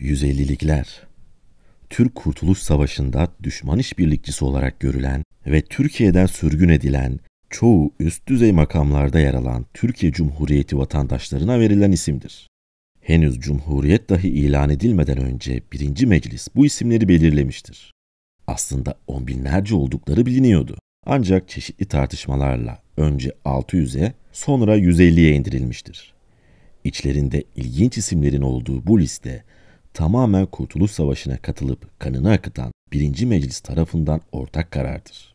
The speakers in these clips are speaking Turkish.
150'likler. Türk Kurtuluş Savaşı'nda düşman işbirlikçisi olarak görülen ve Türkiye'den sürgün edilen çoğu üst düzey makamlarda yer alan Türkiye Cumhuriyeti vatandaşlarına verilen isimdir. Henüz Cumhuriyet dahi ilan edilmeden önce 1. Meclis bu isimleri belirlemiştir. Aslında on binlerce oldukları biliniyordu. Ancak çeşitli tartışmalarla önce 600'e sonra 150'ye indirilmiştir. İçlerinde ilginç isimlerin olduğu bu liste tamamen Kurtuluş Savaşı'na katılıp kanını akıtan 1. Meclis tarafından ortak karardır.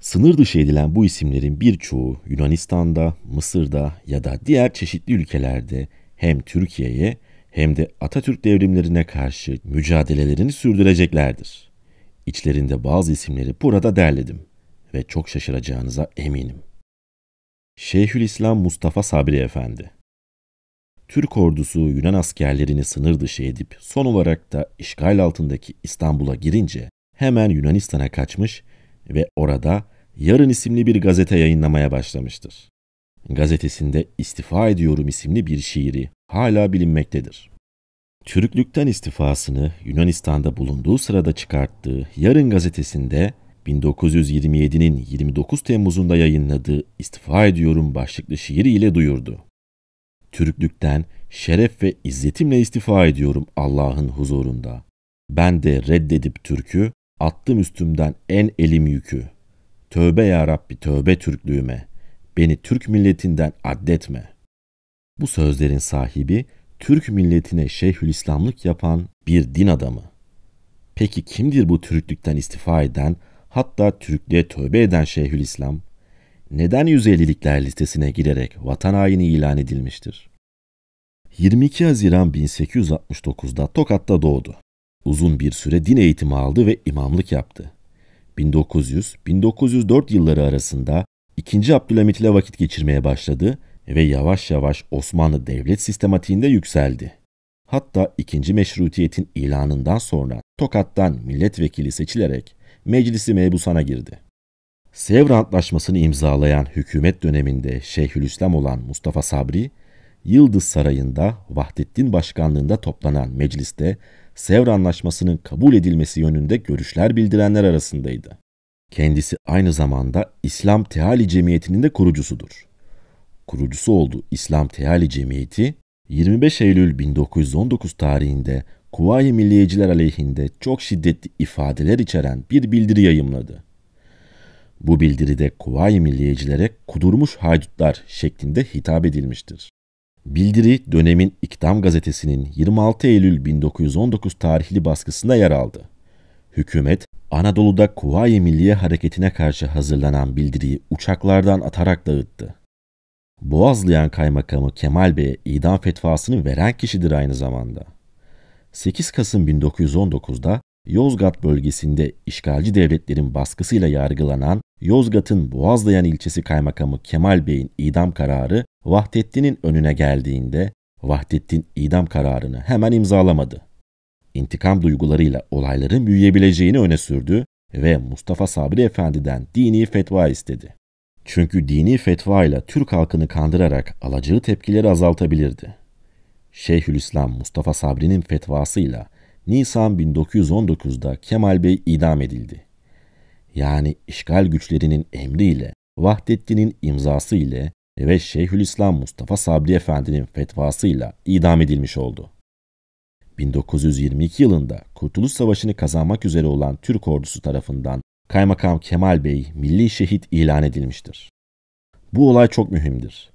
Sınır dışı edilen bu isimlerin birçoğu Yunanistan'da, Mısır'da ya da diğer çeşitli ülkelerde hem Türkiye'ye hem de Atatürk devrimlerine karşı mücadelelerini sürdüreceklerdir. İçlerinde bazı isimleri burada derledim ve çok şaşıracağınıza eminim. Şeyhülislam Mustafa Sabri Efendi Türk ordusu Yunan askerlerini sınır dışı edip son olarak da işgal altındaki İstanbul'a girince hemen Yunanistan'a kaçmış ve orada Yarın isimli bir gazete yayınlamaya başlamıştır. Gazetesinde İstifa Ediyorum isimli bir şiiri hala bilinmektedir. Türklükten istifasını Yunanistan'da bulunduğu sırada çıkarttığı Yarın gazetesinde 1927'nin 29 Temmuz'unda yayınladığı İstifa Ediyorum başlıklı ile duyurdu. Türklükten şeref ve izzetimle istifa ediyorum Allah'ın huzurunda. Ben de reddedip Türk'ü, attım üstümden en elim yükü. Tövbe ya Rabbi tövbe Türklüğüme, beni Türk milletinden addetme. Bu sözlerin sahibi Türk milletine Şeyhülislamlık yapan bir din adamı. Peki kimdir bu Türklükten istifa eden, hatta Türklüğe tövbe eden Şeyhülislam? neden 150'likler listesine girerek vatan haini ilan edilmiştir? 22 Haziran 1869'da Tokat'ta doğdu. Uzun bir süre din eğitimi aldı ve imamlık yaptı. 1900-1904 yılları arasında 2. Abdülhamit ile vakit geçirmeye başladı ve yavaş yavaş Osmanlı devlet sistematiğinde yükseldi. Hatta 2. Meşrutiyet'in ilanından sonra Tokat'tan milletvekili seçilerek meclisi mebusana girdi. Sevr Antlaşması'nı imzalayan hükümet döneminde Şeyhülislam olan Mustafa Sabri, Yıldız Sarayı'nda Vahdettin Başkanlığı'nda toplanan mecliste Sevr Anlaşması'nın kabul edilmesi yönünde görüşler bildirenler arasındaydı. Kendisi aynı zamanda İslam Teali Cemiyeti'nin de kurucusudur. Kurucusu olduğu İslam Teali Cemiyeti, 25 Eylül 1919 tarihinde Kuvayi Milliyeciler aleyhinde çok şiddetli ifadeler içeren bir bildiri yayımladı. Bu bildiride Kuvayi Milliyecilere kudurmuş haydutlar şeklinde hitap edilmiştir. Bildiri dönemin İktam gazetesinin 26 Eylül 1919 tarihli baskısında yer aldı. Hükümet, Anadolu'da Kuvayi Milliye Hareketi'ne karşı hazırlanan bildiriyi uçaklardan atarak dağıttı. Boğazlayan kaymakamı Kemal Bey'e idam fetvasını veren kişidir aynı zamanda. 8 Kasım 1919'da Yozgat bölgesinde işgalci devletlerin baskısıyla yargılanan Yozgat'ın Boğazlayan ilçesi kaymakamı Kemal Bey'in idam kararı Vahdettin'in önüne geldiğinde Vahdettin idam kararını hemen imzalamadı. İntikam duygularıyla olayların büyüyebileceğini öne sürdü ve Mustafa Sabri Efendi'den dini fetva istedi. Çünkü dini fetva ile Türk halkını kandırarak alacağı tepkileri azaltabilirdi. Şeyhülislam Mustafa Sabri'nin fetvasıyla Nisan 1919'da Kemal Bey idam edildi yani işgal güçlerinin emriyle, Vahdettin'in imzası ile ve Şeyhülislam Mustafa Sabri Efendi'nin fetvasıyla idam edilmiş oldu. 1922 yılında Kurtuluş Savaşı'nı kazanmak üzere olan Türk ordusu tarafından Kaymakam Kemal Bey milli şehit ilan edilmiştir. Bu olay çok mühimdir.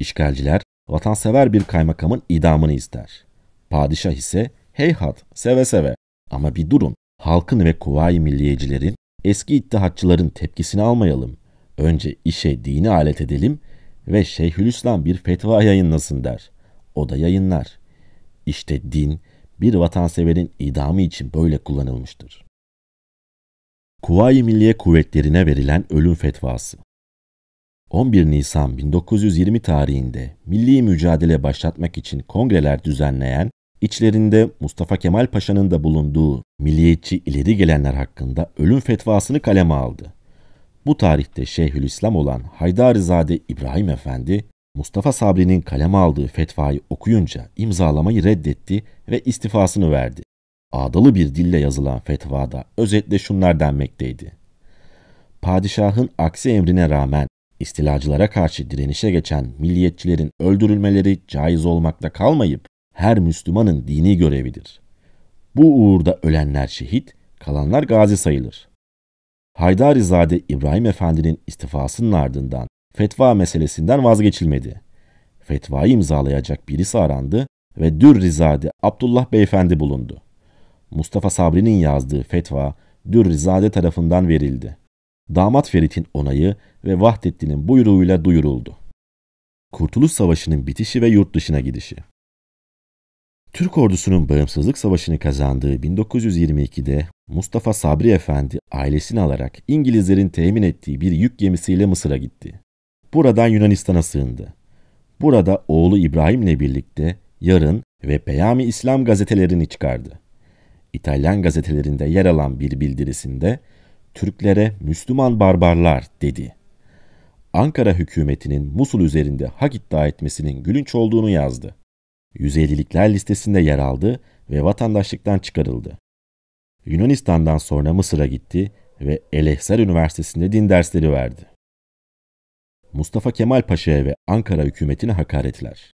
İşgalciler vatansever bir kaymakamın idamını ister. Padişah ise heyhat seve seve ama bir durun halkın ve kuvayi milliyecilerin Eski ittihatçıların tepkisini almayalım. Önce işe dini alet edelim ve Şeyhülislam bir fetva yayınlasın der. O da yayınlar. İşte din bir vatanseverin idamı için böyle kullanılmıştır. Kuvayi Milliye Kuvvetlerine verilen ölüm fetvası 11 Nisan 1920 tarihinde milli mücadele başlatmak için kongreler düzenleyen İçlerinde Mustafa Kemal Paşa'nın da bulunduğu milliyetçi ileri gelenler hakkında ölüm fetvasını kaleme aldı. Bu tarihte Şeyhülislam olan Haydarizade İbrahim Efendi, Mustafa Sabri'nin kaleme aldığı fetvayı okuyunca imzalamayı reddetti ve istifasını verdi. Ağdalı bir dille yazılan fetvada özetle şunlar denmekteydi. Padişahın aksi emrine rağmen istilacılara karşı direnişe geçen milliyetçilerin öldürülmeleri caiz olmakta kalmayıp her Müslümanın dini görevidir. Bu uğurda ölenler şehit, kalanlar gazi sayılır. Haydarizade İbrahim Efendi'nin istifasının ardından fetva meselesinden vazgeçilmedi. Fetvayı imzalayacak birisi arandı ve Dürrizade Abdullah Beyefendi bulundu. Mustafa Sabri'nin yazdığı fetva Dürrizade tarafından verildi. Damat Ferit'in onayı ve Vahdettin'in buyruğuyla duyuruldu. Kurtuluş Savaşı'nın bitişi ve yurt dışına gidişi. Türk ordusunun bağımsızlık savaşını kazandığı 1922'de Mustafa Sabri Efendi ailesini alarak İngilizlerin temin ettiği bir yük gemisiyle Mısır'a gitti. Buradan Yunanistan'a sığındı. Burada oğlu İbrahim'le birlikte Yarın ve Peyami İslam gazetelerini çıkardı. İtalyan gazetelerinde yer alan bir bildirisinde Türklere Müslüman barbarlar dedi. Ankara hükümetinin Musul üzerinde hak iddia etmesinin gülünç olduğunu yazdı. 150'likler listesinde yer aldı ve vatandaşlıktan çıkarıldı. Yunanistan'dan sonra Mısır'a gitti ve Elehsar Üniversitesi'nde din dersleri verdi. Mustafa Kemal Paşa'ya ve Ankara hükümetine hakaretler.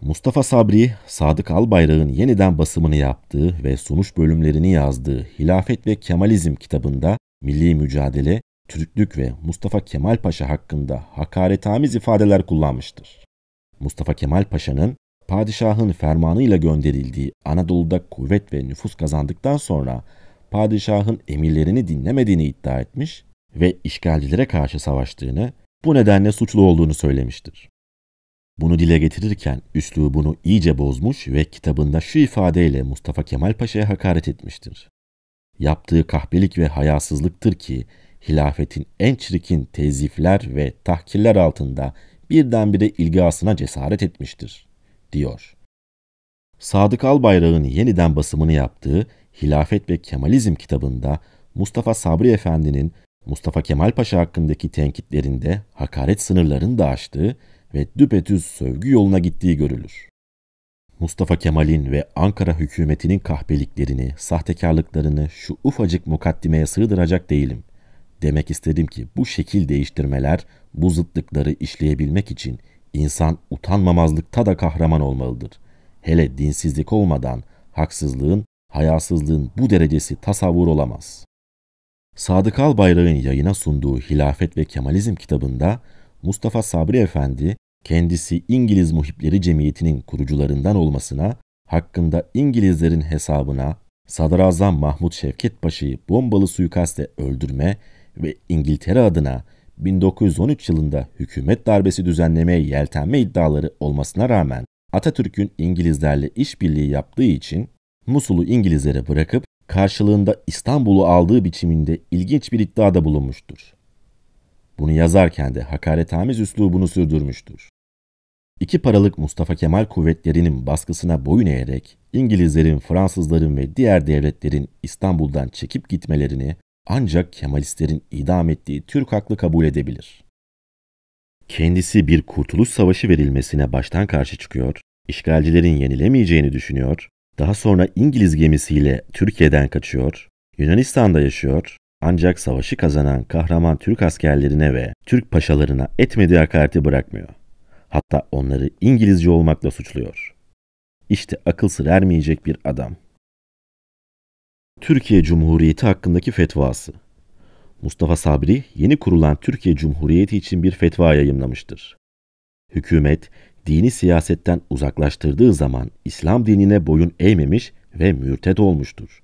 Mustafa Sabri, Sadık Albayrak'ın yeniden basımını yaptığı ve sonuç bölümlerini yazdığı Hilafet ve Kemalizm kitabında milli mücadele, Türklük ve Mustafa Kemal Paşa hakkında hakaretamiz ifadeler kullanmıştır. Mustafa Kemal Paşa'nın padişahın fermanıyla gönderildiği Anadolu'da kuvvet ve nüfus kazandıktan sonra padişahın emirlerini dinlemediğini iddia etmiş ve işgalcilere karşı savaştığını, bu nedenle suçlu olduğunu söylemiştir. Bunu dile getirirken üslubunu iyice bozmuş ve kitabında şu ifadeyle Mustafa Kemal Paşa'ya hakaret etmiştir. Yaptığı kahpelik ve hayasızlıktır ki hilafetin en çirkin tezifler ve tahkirler altında birdenbire ilgasına cesaret etmiştir, diyor. Sadık Albayrak'ın yeniden basımını yaptığı Hilafet ve Kemalizm kitabında Mustafa Sabri Efendi'nin Mustafa Kemal Paşa hakkındaki tenkitlerinde hakaret sınırlarını da aştığı ve düpedüz sövgü yoluna gittiği görülür. Mustafa Kemal'in ve Ankara hükümetinin kahpeliklerini, sahtekarlıklarını şu ufacık mukaddimeye sığdıracak değilim. Demek istedim ki bu şekil değiştirmeler bu zıtlıkları işleyebilmek için insan utanmamazlıkta da kahraman olmalıdır. Hele dinsizlik olmadan haksızlığın, hayasızlığın bu derecesi tasavvur olamaz. Sadık Albayrak'ın yayına sunduğu Hilafet ve Kemalizm kitabında Mustafa Sabri Efendi kendisi İngiliz Muhipleri Cemiyeti'nin kurucularından olmasına, hakkında İngilizlerin hesabına Sadrazam Mahmut Şevket Paşa'yı bombalı suikaste öldürme ve İngiltere adına 1913 yılında hükümet darbesi düzenlemeye yeltenme iddiaları olmasına rağmen Atatürk'ün İngilizlerle işbirliği yaptığı için Musul'u İngilizlere bırakıp karşılığında İstanbul'u aldığı biçiminde ilginç bir iddiada bulunmuştur. Bunu yazarken de hakaretamiz üslubunu sürdürmüştür. İki paralık Mustafa Kemal kuvvetlerinin baskısına boyun eğerek İngilizlerin, Fransızların ve diğer devletlerin İstanbul'dan çekip gitmelerini ancak Kemalistlerin idam ettiği Türk haklı kabul edebilir. Kendisi bir kurtuluş savaşı verilmesine baştan karşı çıkıyor, işgalcilerin yenilemeyeceğini düşünüyor, daha sonra İngiliz gemisiyle Türkiye'den kaçıyor, Yunanistan'da yaşıyor ancak savaşı kazanan kahraman Türk askerlerine ve Türk paşalarına etmediği hakareti bırakmıyor. Hatta onları İngilizce olmakla suçluyor. İşte akıl sır ermeyecek bir adam. Türkiye Cumhuriyeti hakkındaki fetvası. Mustafa Sabri yeni kurulan Türkiye Cumhuriyeti için bir fetva yayımlamıştır. Hükümet dini siyasetten uzaklaştırdığı zaman İslam dinine boyun eğmemiş ve mürted olmuştur.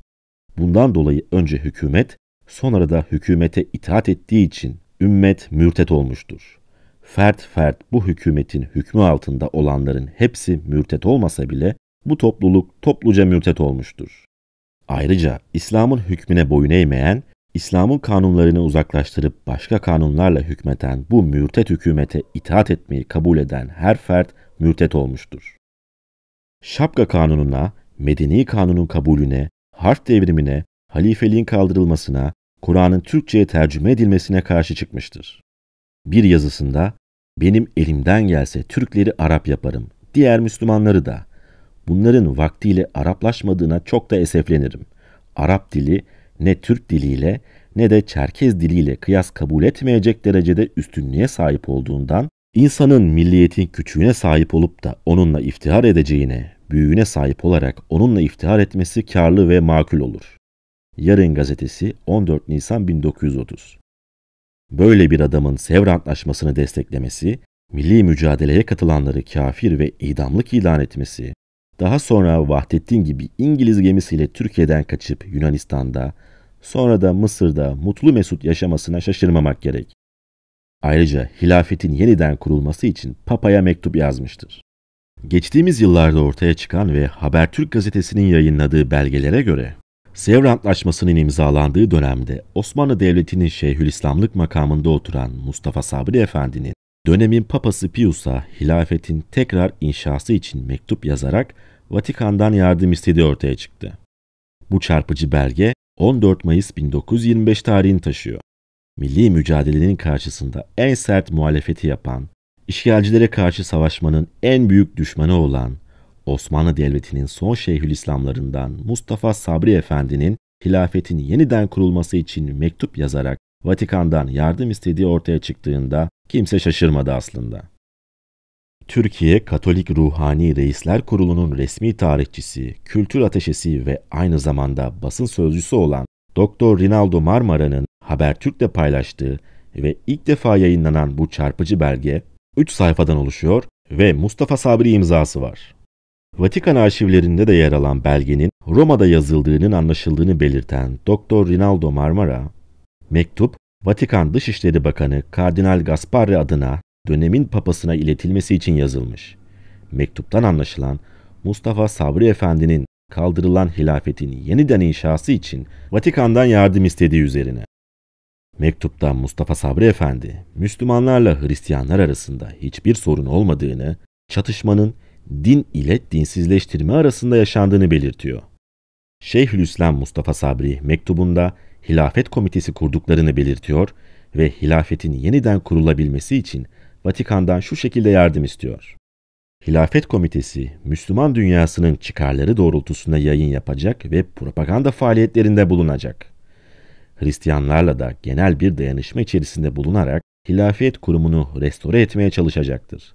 Bundan dolayı önce hükümet, sonra da hükümete itaat ettiği için ümmet mürtet olmuştur. Fert fert bu hükümetin hükmü altında olanların hepsi mürtet olmasa bile bu topluluk topluca mürtet olmuştur. Ayrıca İslam'ın hükmüne boyun eğmeyen, İslam'ın kanunlarını uzaklaştırıp başka kanunlarla hükmeten bu mürtet hükümete itaat etmeyi kabul eden her fert mürtet olmuştur. Şapka kanununa, medeni kanunun kabulüne, harf devrimine, halifeliğin kaldırılmasına, Kur'an'ın Türkçe'ye tercüme edilmesine karşı çıkmıştır. Bir yazısında, benim elimden gelse Türkleri Arap yaparım, diğer Müslümanları da, bunların vaktiyle Araplaşmadığına çok da eseflenirim. Arap dili ne Türk diliyle ne de Çerkez diliyle kıyas kabul etmeyecek derecede üstünlüğe sahip olduğundan insanın milliyetin küçüğüne sahip olup da onunla iftihar edeceğine, büyüğüne sahip olarak onunla iftihar etmesi karlı ve makul olur. Yarın gazetesi 14 Nisan 1930. Böyle bir adamın Sevr Antlaşması'nı desteklemesi, milli mücadeleye katılanları kafir ve idamlık ilan etmesi, daha sonra Vahdettin gibi İngiliz gemisiyle Türkiye'den kaçıp Yunanistan'da, sonra da Mısır'da mutlu mesut yaşamasına şaşırmamak gerek. Ayrıca hilafetin yeniden kurulması için Papa'ya mektup yazmıştır. Geçtiğimiz yıllarda ortaya çıkan ve Habertürk gazetesinin yayınladığı belgelere göre Sevr Antlaşması'nın imzalandığı dönemde Osmanlı Devleti'nin Şeyhülislamlık makamında oturan Mustafa Sabri Efendi'nin dönemin papası Pius'a hilafetin tekrar inşası için mektup yazarak Vatikan'dan yardım istediği ortaya çıktı. Bu çarpıcı belge 14 Mayıs 1925 tarihini taşıyor. Milli mücadelenin karşısında en sert muhalefeti yapan, işgalcilere karşı savaşmanın en büyük düşmanı olan Osmanlı Devleti'nin son Şeyhülislamlarından Mustafa Sabri Efendi'nin hilafetin yeniden kurulması için mektup yazarak Vatikan'dan yardım istediği ortaya çıktığında kimse şaşırmadı aslında. Türkiye Katolik Ruhani Reisler Kurulu'nun resmi tarihçisi, kültür ateşesi ve aynı zamanda basın sözcüsü olan Doktor Rinaldo Marmara'nın Habertürk'te paylaştığı ve ilk defa yayınlanan bu çarpıcı belge 3 sayfadan oluşuyor ve Mustafa Sabri imzası var. Vatikan arşivlerinde de yer alan belgenin Roma'da yazıldığının anlaşıldığını belirten Doktor Rinaldo Marmara, mektup Vatikan Dışişleri Bakanı Kardinal Gasparri adına dönemin papasına iletilmesi için yazılmış. Mektuptan anlaşılan Mustafa Sabri Efendi'nin kaldırılan hilafetin yeniden inşası için Vatikan'dan yardım istediği üzerine. Mektupta Mustafa Sabri Efendi, Müslümanlarla Hristiyanlar arasında hiçbir sorun olmadığını, çatışmanın din ile dinsizleştirme arasında yaşandığını belirtiyor. Şeyhülislam Mustafa Sabri mektubunda hilafet komitesi kurduklarını belirtiyor ve hilafetin yeniden kurulabilmesi için Vatikan'dan şu şekilde yardım istiyor. Hilafet Komitesi, Müslüman dünyasının çıkarları doğrultusunda yayın yapacak ve propaganda faaliyetlerinde bulunacak. Hristiyanlarla da genel bir dayanışma içerisinde bulunarak hilafet kurumunu restore etmeye çalışacaktır.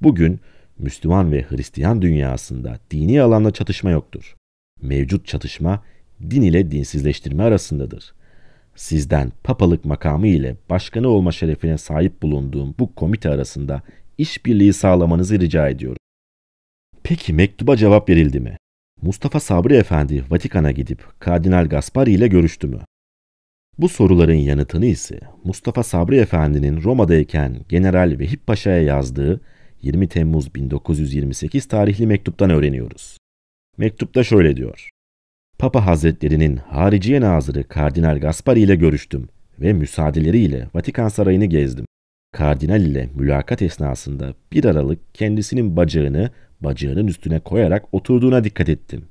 Bugün Müslüman ve Hristiyan dünyasında dini alanda çatışma yoktur. Mevcut çatışma din ile dinsizleştirme arasındadır. Sizden papalık makamı ile başkanı olma şerefine sahip bulunduğum bu komite arasında işbirliği sağlamanızı rica ediyorum. Peki mektuba cevap verildi mi? Mustafa Sabri Efendi Vatikan'a gidip Kardinal Gaspari ile görüştü mü? Bu soruların yanıtını ise Mustafa Sabri Efendi'nin Roma'dayken General Vehip Paşa'ya yazdığı 20 Temmuz 1928 tarihli mektuptan öğreniyoruz. Mektupta şöyle diyor. Papa Hazretlerinin Hariciye Nazırı Kardinal Gaspari ile görüştüm ve müsaadeleriyle Vatikan Sarayı'nı gezdim. Kardinal ile mülakat esnasında bir aralık kendisinin bacağını bacağının üstüne koyarak oturduğuna dikkat ettim.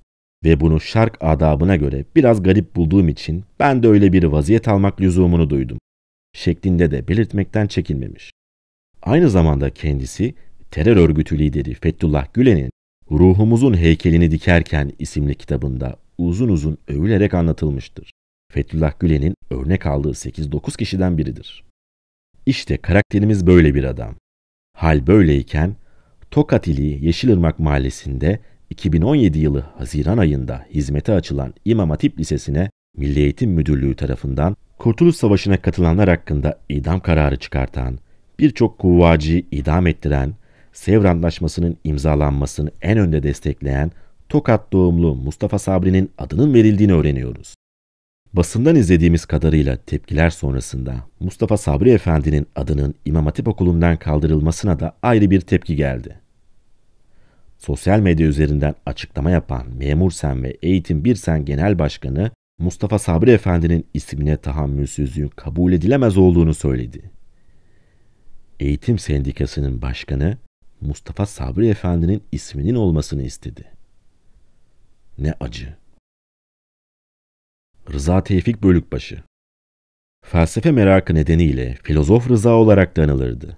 Ve bunu şark adabına göre biraz garip bulduğum için ben de öyle bir vaziyet almak lüzumunu duydum. Şeklinde de belirtmekten çekinmemiş. Aynı zamanda kendisi terör örgütü lideri Fethullah Gülen'in Ruhumuzun Heykelini Dikerken isimli kitabında uzun uzun övülerek anlatılmıştır. Fethullah Gülen'in örnek aldığı 8-9 kişiden biridir. İşte karakterimiz böyle bir adam. Hal böyleyken Tokat ili Yeşilırmak Mahallesi'nde 2017 yılı Haziran ayında hizmete açılan İmam Hatip Lisesi'ne Milli Eğitim Müdürlüğü tarafından Kurtuluş Savaşı'na katılanlar hakkında idam kararı çıkartan, birçok kuvvacıyı idam ettiren, Sevr Antlaşması'nın imzalanmasını en önde destekleyen Tokat doğumlu Mustafa Sabri'nin adının verildiğini öğreniyoruz. Basından izlediğimiz kadarıyla tepkiler sonrasında Mustafa Sabri Efendi'nin adının İmam Hatip Okulu'ndan kaldırılmasına da ayrı bir tepki geldi. Sosyal medya üzerinden açıklama yapan Memur Sen ve Eğitim Bir Sen Genel Başkanı Mustafa Sabri Efendi'nin ismine tahammülsüzlüğün kabul edilemez olduğunu söyledi. Eğitim Sendikası'nın başkanı Mustafa Sabri Efendi'nin isminin olmasını istedi. Ne acı. Rıza Tevfik Bölükbaşı Felsefe merakı nedeniyle filozof Rıza olarak da anılırdı.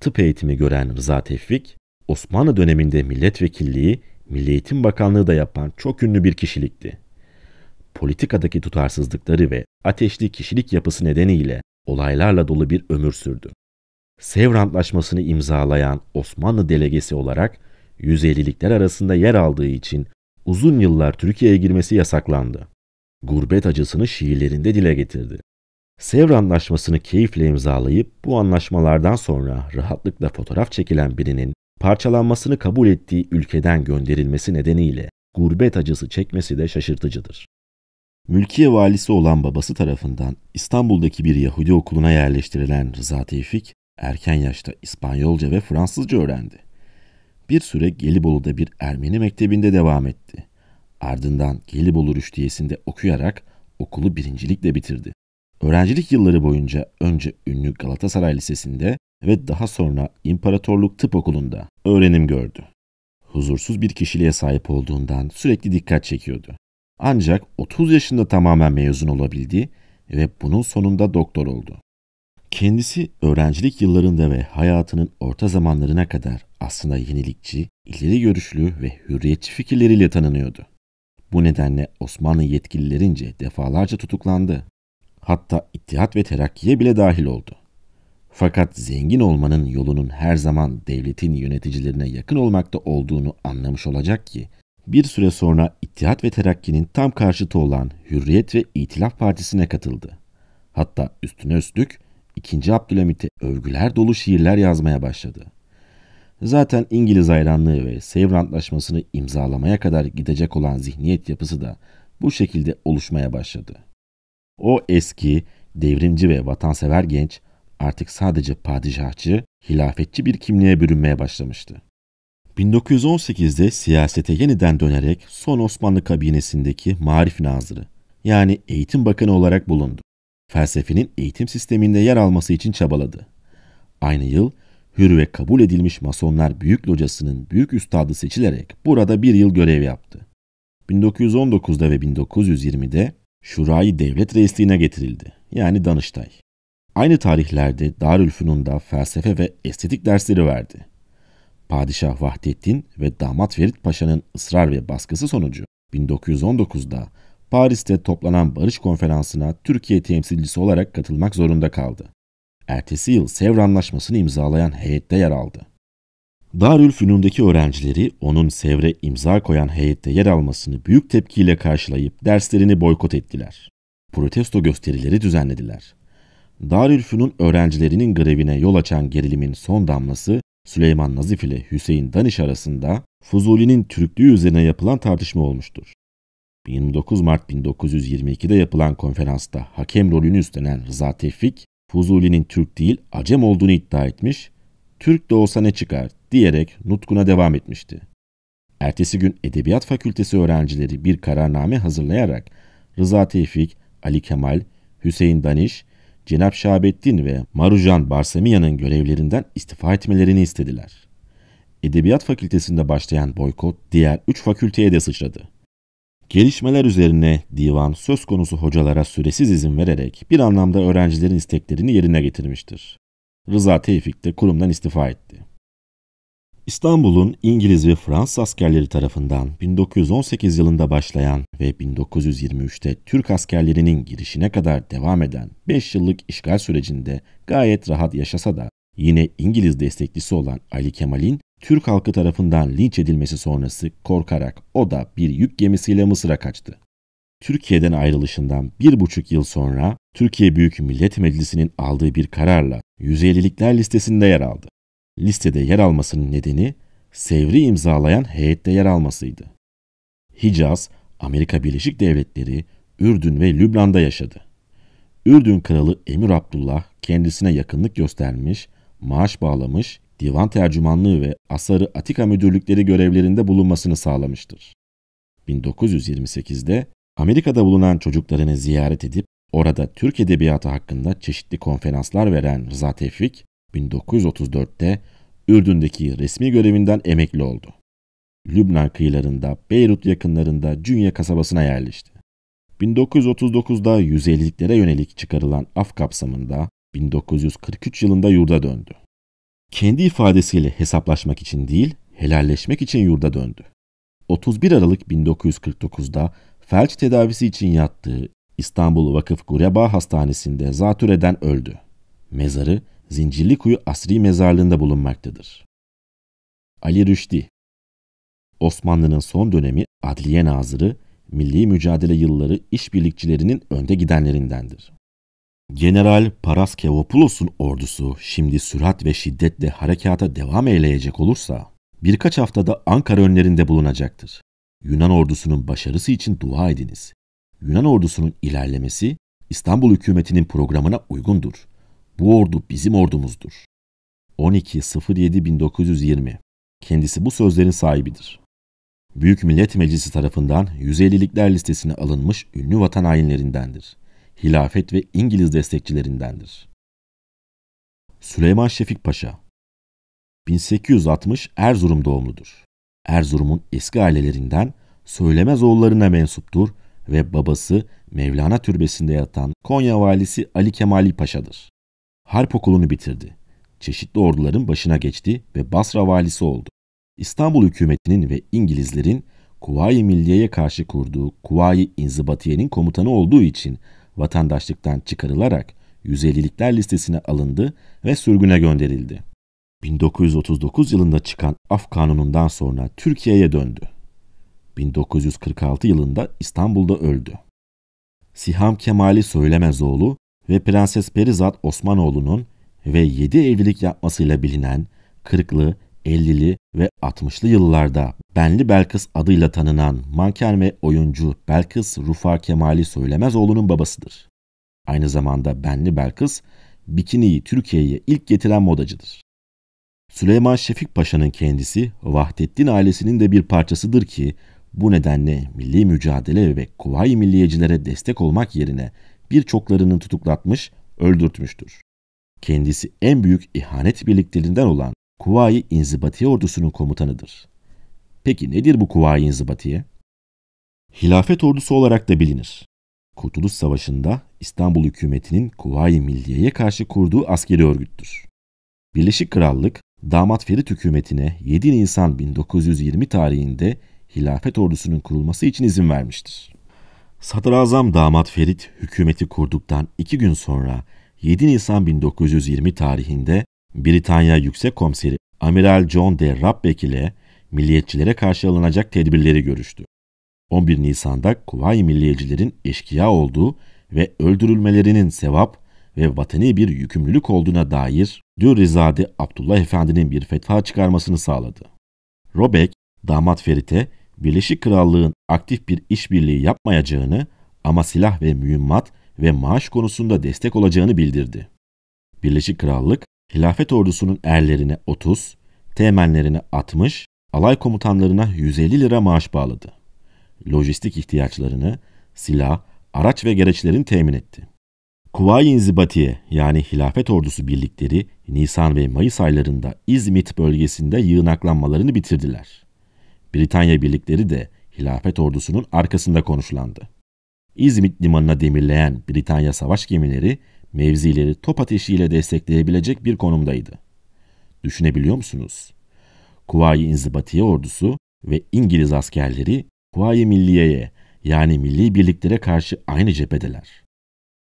Tıp eğitimi gören Rıza Tevfik, Osmanlı döneminde milletvekilliği, Milli Eğitim Bakanlığı da yapan çok ünlü bir kişilikti. Politikadaki tutarsızlıkları ve ateşli kişilik yapısı nedeniyle olaylarla dolu bir ömür sürdü. Sevr Antlaşması'nı imzalayan Osmanlı delegesi olarak 150'likler arasında yer aldığı için uzun yıllar Türkiye'ye girmesi yasaklandı. Gurbet acısını şiirlerinde dile getirdi. Sevr Anlaşması'nı keyifle imzalayıp bu anlaşmalardan sonra rahatlıkla fotoğraf çekilen birinin parçalanmasını kabul ettiği ülkeden gönderilmesi nedeniyle gurbet acısı çekmesi de şaşırtıcıdır. Mülkiye valisi olan babası tarafından İstanbul'daki bir Yahudi okuluna yerleştirilen Rıza Tevfik erken yaşta İspanyolca ve Fransızca öğrendi bir süre Gelibolu'da bir Ermeni mektebinde devam etti. Ardından Gelibolu Rüştiyesi'nde okuyarak okulu birincilikle bitirdi. Öğrencilik yılları boyunca önce ünlü Galatasaray Lisesi'nde ve daha sonra İmparatorluk Tıp Okulu'nda öğrenim gördü. Huzursuz bir kişiliğe sahip olduğundan sürekli dikkat çekiyordu. Ancak 30 yaşında tamamen mezun olabildi ve bunun sonunda doktor oldu. Kendisi öğrencilik yıllarında ve hayatının orta zamanlarına kadar aslında yenilikçi, ileri görüşlü ve hürriyetçi fikirleriyle tanınıyordu. Bu nedenle Osmanlı yetkililerince defalarca tutuklandı. Hatta İttihat ve Terakki'ye bile dahil oldu. Fakat zengin olmanın yolunun her zaman devletin yöneticilerine yakın olmakta olduğunu anlamış olacak ki, bir süre sonra İttihat ve Terakki'nin tam karşıtı olan Hürriyet ve İtilaf Partisi'ne katıldı. Hatta üstüne üstlük 2. Abdülhamit'e övgüler dolu şiirler yazmaya başladı. Zaten İngiliz ayranlığı ve Sevr Antlaşması'nı imzalamaya kadar gidecek olan zihniyet yapısı da bu şekilde oluşmaya başladı. O eski, devrimci ve vatansever genç artık sadece padişahçı, hilafetçi bir kimliğe bürünmeye başlamıştı. 1918'de siyasete yeniden dönerek son Osmanlı kabinesindeki Marif Nazırı yani Eğitim Bakanı olarak bulundu. Felsefenin eğitim sisteminde yer alması için çabaladı. Aynı yıl Hür ve kabul edilmiş Masonlar Büyük Locası'nın büyük üstadı seçilerek burada bir yıl görev yaptı. 1919'da ve 1920'de Şurayı Devlet Reisliğine getirildi yani Danıştay. Aynı tarihlerde Darülfünun'da felsefe ve estetik dersleri verdi. Padişah Vahdettin ve damat Ferit Paşa'nın ısrar ve baskısı sonucu 1919'da Paris'te toplanan barış konferansına Türkiye temsilcisi olarak katılmak zorunda kaldı ertesi yıl Sevr Anlaşması'nı imzalayan heyette yer aldı. Darülfünun'daki öğrencileri onun Sevr'e imza koyan heyette yer almasını büyük tepkiyle karşılayıp derslerini boykot ettiler. Protesto gösterileri düzenlediler. Darülfünun öğrencilerinin grevine yol açan gerilimin son damlası Süleyman Nazif ile Hüseyin Daniş arasında Fuzuli'nin Türklüğü üzerine yapılan tartışma olmuştur. 29 Mart 1922'de yapılan konferansta hakem rolünü üstlenen Rıza Tevfik, Fuzuli'nin Türk değil Acem olduğunu iddia etmiş, Türk de olsa ne çıkar diyerek nutkuna devam etmişti. Ertesi gün Edebiyat Fakültesi öğrencileri bir kararname hazırlayarak Rıza Tevfik, Ali Kemal, Hüseyin Daniş, Cenap Şahabettin ve Marujan Barsemiya'nın görevlerinden istifa etmelerini istediler. Edebiyat Fakültesinde başlayan boykot diğer üç fakülteye de sıçradı. Gelişmeler üzerine divan söz konusu hocalara süresiz izin vererek bir anlamda öğrencilerin isteklerini yerine getirmiştir. Rıza Tevfik de kurumdan istifa etti. İstanbul'un İngiliz ve Fransız askerleri tarafından 1918 yılında başlayan ve 1923'te Türk askerlerinin girişine kadar devam eden 5 yıllık işgal sürecinde gayet rahat yaşasa da yine İngiliz desteklisi olan Ali Kemal'in Türk halkı tarafından linç edilmesi sonrası korkarak o da bir yük gemisiyle Mısır'a kaçtı. Türkiye'den ayrılışından bir buçuk yıl sonra Türkiye Büyük Millet Meclisi'nin aldığı bir kararla 150'likler listesinde yer aldı. Listede yer almasının nedeni Sevri imzalayan heyette yer almasıydı. Hicaz, Amerika Birleşik Devletleri, Ürdün ve Lübnan'da yaşadı. Ürdün kralı Emir Abdullah kendisine yakınlık göstermiş, maaş bağlamış, divan tercümanlığı ve asarı Atika müdürlükleri görevlerinde bulunmasını sağlamıştır. 1928'de Amerika'da bulunan çocuklarını ziyaret edip orada Türk edebiyatı hakkında çeşitli konferanslar veren Rıza Tevfik, 1934'te Ürdün'deki resmi görevinden emekli oldu. Lübnan kıyılarında Beyrut yakınlarında Cünye kasabasına yerleşti. 1939'da 150'liklere yönelik çıkarılan af kapsamında 1943 yılında yurda döndü kendi ifadesiyle hesaplaşmak için değil, helalleşmek için yurda döndü. 31 Aralık 1949'da felç tedavisi için yattığı İstanbul Vakıf Gureba Hastanesi'nde zatürreden öldü. Mezarı Kuyu Asri Mezarlığı'nda bulunmaktadır. Ali Rüşdi Osmanlı'nın son dönemi Adliye Nazırı, milli mücadele yılları işbirlikçilerinin önde gidenlerindendir. General Paraskevopoulos'un ordusu şimdi sürat ve şiddetle harekata devam eyleyecek olursa birkaç haftada Ankara önlerinde bulunacaktır. Yunan ordusunun başarısı için dua ediniz. Yunan ordusunun ilerlemesi İstanbul hükümetinin programına uygundur. Bu ordu bizim ordumuzdur. 12.07.1920 Kendisi bu sözlerin sahibidir. Büyük Millet Meclisi tarafından 150'likler listesine alınmış ünlü vatan hainlerindendir hilafet ve İngiliz destekçilerindendir. Süleyman Şefik Paşa 1860 Erzurum doğumludur. Erzurum'un eski ailelerinden söylemez oğullarına mensuptur ve babası Mevlana Türbesi'nde yatan Konya valisi Ali Kemali Paşa'dır. Harp okulunu bitirdi. Çeşitli orduların başına geçti ve Basra valisi oldu. İstanbul hükümetinin ve İngilizlerin Kuvayi Milliye'ye karşı kurduğu Kuvayi İnzibatiye'nin komutanı olduğu için vatandaşlıktan çıkarılarak 150'likler listesine alındı ve sürgüne gönderildi. 1939 yılında çıkan Af Kanunu'ndan sonra Türkiye'ye döndü. 1946 yılında İstanbul'da öldü. Siham Kemali Söylemezoğlu ve Prenses Perizat Osmanoğlu'nun ve 7 evlilik yapmasıyla bilinen Kırklı 50'li ve 60'lı yıllarda Benli Belkıs adıyla tanınan manken ve oyuncu Belkıs Rufa Kemali Söylemezoğlu'nun babasıdır. Aynı zamanda Benli Belkıs, bikiniyi Türkiye'ye ilk getiren modacıdır. Süleyman Şefik Paşa'nın kendisi Vahdettin ailesinin de bir parçasıdır ki bu nedenle milli mücadele ve Kuvayi Milliyecilere destek olmak yerine birçoklarını tutuklatmış, öldürtmüştür. Kendisi en büyük ihanet birliklerinden olan Kuvayi İnzibatiye ordusunun komutanıdır. Peki nedir bu Kuvayi İnzibatiye? Hilafet ordusu olarak da bilinir. Kurtuluş Savaşı'nda İstanbul hükümetinin Kuvayi Milliye'ye karşı kurduğu askeri örgüttür. Birleşik Krallık, damat Ferit hükümetine 7 Nisan 1920 tarihinde hilafet ordusunun kurulması için izin vermiştir. Sadrazam damat Ferit hükümeti kurduktan iki gün sonra 7 Nisan 1920 tarihinde Britanya Yüksek Komiseri Amiral John de Rabbeck ile milliyetçilere karşı alınacak tedbirleri görüştü. 11 Nisan'da Kuvayi milliyetçilerin eşkıya olduğu ve öldürülmelerinin sevap ve vatani bir yükümlülük olduğuna dair Dürrizade Abdullah Efendi'nin bir fetva çıkarmasını sağladı. Robek, damat Ferit'e Birleşik Krallığın aktif bir işbirliği yapmayacağını ama silah ve mühimmat ve maaş konusunda destek olacağını bildirdi. Birleşik Krallık hilafet ordusunun erlerine 30, temenlerine 60, alay komutanlarına 150 lira maaş bağladı. Lojistik ihtiyaçlarını, silah, araç ve gereçlerin temin etti. Kuvayi İnzibatiye yani hilafet ordusu birlikleri Nisan ve Mayıs aylarında İzmit bölgesinde yığınaklanmalarını bitirdiler. Britanya birlikleri de hilafet ordusunun arkasında konuşlandı. İzmit limanına demirleyen Britanya savaş gemileri mevzileri top ateşiyle destekleyebilecek bir konumdaydı. Düşünebiliyor musunuz? Kuvayi İnzibatiye ordusu ve İngiliz askerleri Kuvayi Milliye'ye yani milli birliklere karşı aynı cephedeler.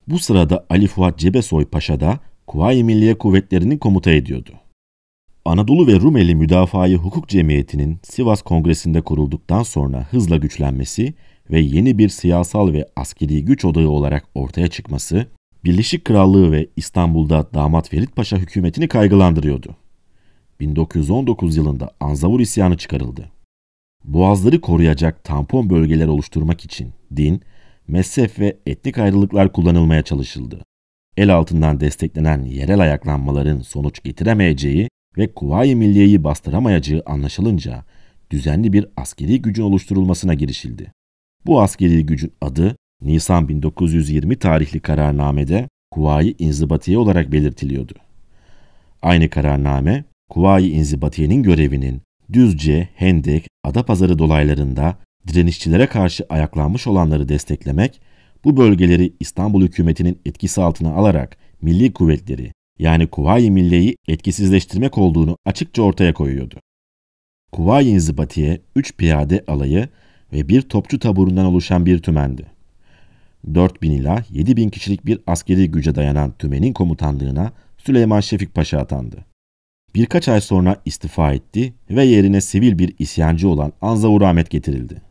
Bu sırada Ali Fuat Cebesoy Paşa da Kuvayi Milliye Kuvvetleri'ni komuta ediyordu. Anadolu ve Rumeli Müdafaa-i Hukuk Cemiyeti'nin Sivas Kongresi'nde kurulduktan sonra hızla güçlenmesi ve yeni bir siyasal ve askeri güç odağı olarak ortaya çıkması Birleşik Krallığı ve İstanbul'da damat Ferit Paşa hükümetini kaygılandırıyordu. 1919 yılında Anzavur isyanı çıkarıldı. Boğazları koruyacak tampon bölgeler oluşturmak için din, mezhep ve etnik ayrılıklar kullanılmaya çalışıldı. El altından desteklenen yerel ayaklanmaların sonuç getiremeyeceği ve Kuvayi Milliye'yi bastıramayacağı anlaşılınca düzenli bir askeri gücün oluşturulmasına girişildi. Bu askeri gücün adı Nisan 1920 tarihli kararnamede Kuvayi İnzibatiye olarak belirtiliyordu. Aynı kararname, Kuvayi İnzibatiye'nin görevinin Düzce, Hendek, Adapazarı dolaylarında direnişçilere karşı ayaklanmış olanları desteklemek, bu bölgeleri İstanbul hükümetinin etkisi altına alarak milli kuvvetleri yani Kuvayi Milliye'yi etkisizleştirmek olduğunu açıkça ortaya koyuyordu. Kuvayi İnzibatiye 3 piyade alayı ve bir topçu taburundan oluşan bir tümendi. 4000 ila 7000 kişilik bir askeri güce dayanan tümenin komutanlığına Süleyman Şefik Paşa atandı. Birkaç ay sonra istifa etti ve yerine sivil bir isyancı olan Anzavur Ahmet getirildi.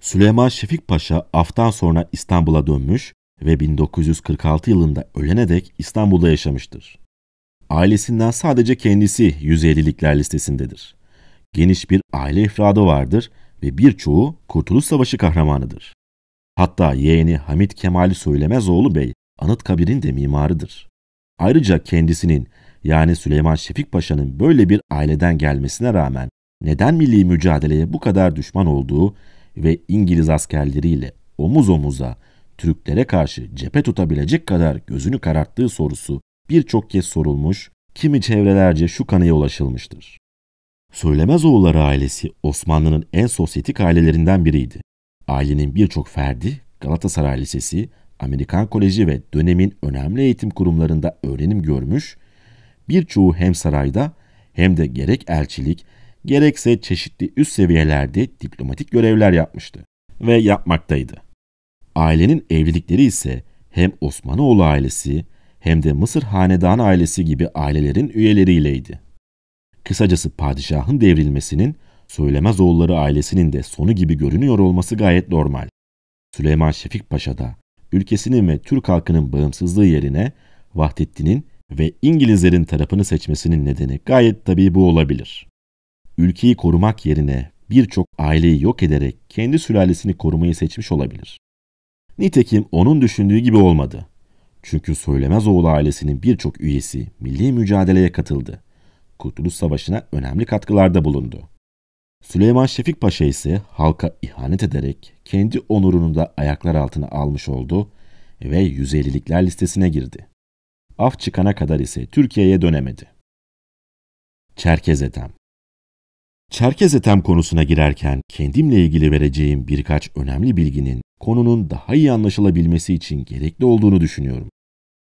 Süleyman Şefik Paşa aftan sonra İstanbul'a dönmüş ve 1946 yılında ölene dek İstanbul'da yaşamıştır. Ailesinden sadece kendisi 150'likler listesindedir. Geniş bir aile ifradı vardır ve birçoğu Kurtuluş Savaşı kahramanıdır. Hatta yeğeni Hamit Kemali Söylemezoğlu Bey Anıtkabir'in de mimarıdır. Ayrıca kendisinin yani Süleyman Şefik Paşa'nın böyle bir aileden gelmesine rağmen neden milli mücadeleye bu kadar düşman olduğu ve İngiliz askerleriyle omuz omuza Türklere karşı cephe tutabilecek kadar gözünü kararttığı sorusu birçok kez sorulmuş, kimi çevrelerce şu kanıya ulaşılmıştır. Söylemezoğulları ailesi Osmanlı'nın en sosyetik ailelerinden biriydi. Ailenin birçok ferdi Galatasaray Lisesi, Amerikan Koleji ve dönemin önemli eğitim kurumlarında öğrenim görmüş, birçoğu hem sarayda hem de gerek elçilik, gerekse çeşitli üst seviyelerde diplomatik görevler yapmıştı ve yapmaktaydı. Ailenin evlilikleri ise hem Osmanoğlu ailesi hem de Mısır Hanedan ailesi gibi ailelerin üyeleriyleydi. Kısacası padişahın devrilmesinin Söylemez oğulları ailesinin de sonu gibi görünüyor olması gayet normal. Süleyman Şefik Paşa da ülkesinin ve Türk halkının bağımsızlığı yerine Vahdettin'in ve İngilizlerin tarafını seçmesinin nedeni gayet tabii bu olabilir. Ülkeyi korumak yerine birçok aileyi yok ederek kendi sülalesini korumayı seçmiş olabilir. Nitekim onun düşündüğü gibi olmadı. Çünkü Söylemez Söylemezoğlu ailesinin birçok üyesi milli mücadeleye katıldı. Kurtuluş Savaşı'na önemli katkılarda bulundu. Süleyman Şefik Paşa ise halka ihanet ederek kendi onurunu da ayaklar altına almış oldu ve 150'likler listesine girdi. Af çıkana kadar ise Türkiye'ye dönemedi. Çerkez Etem Çerkez Etem konusuna girerken kendimle ilgili vereceğim birkaç önemli bilginin konunun daha iyi anlaşılabilmesi için gerekli olduğunu düşünüyorum.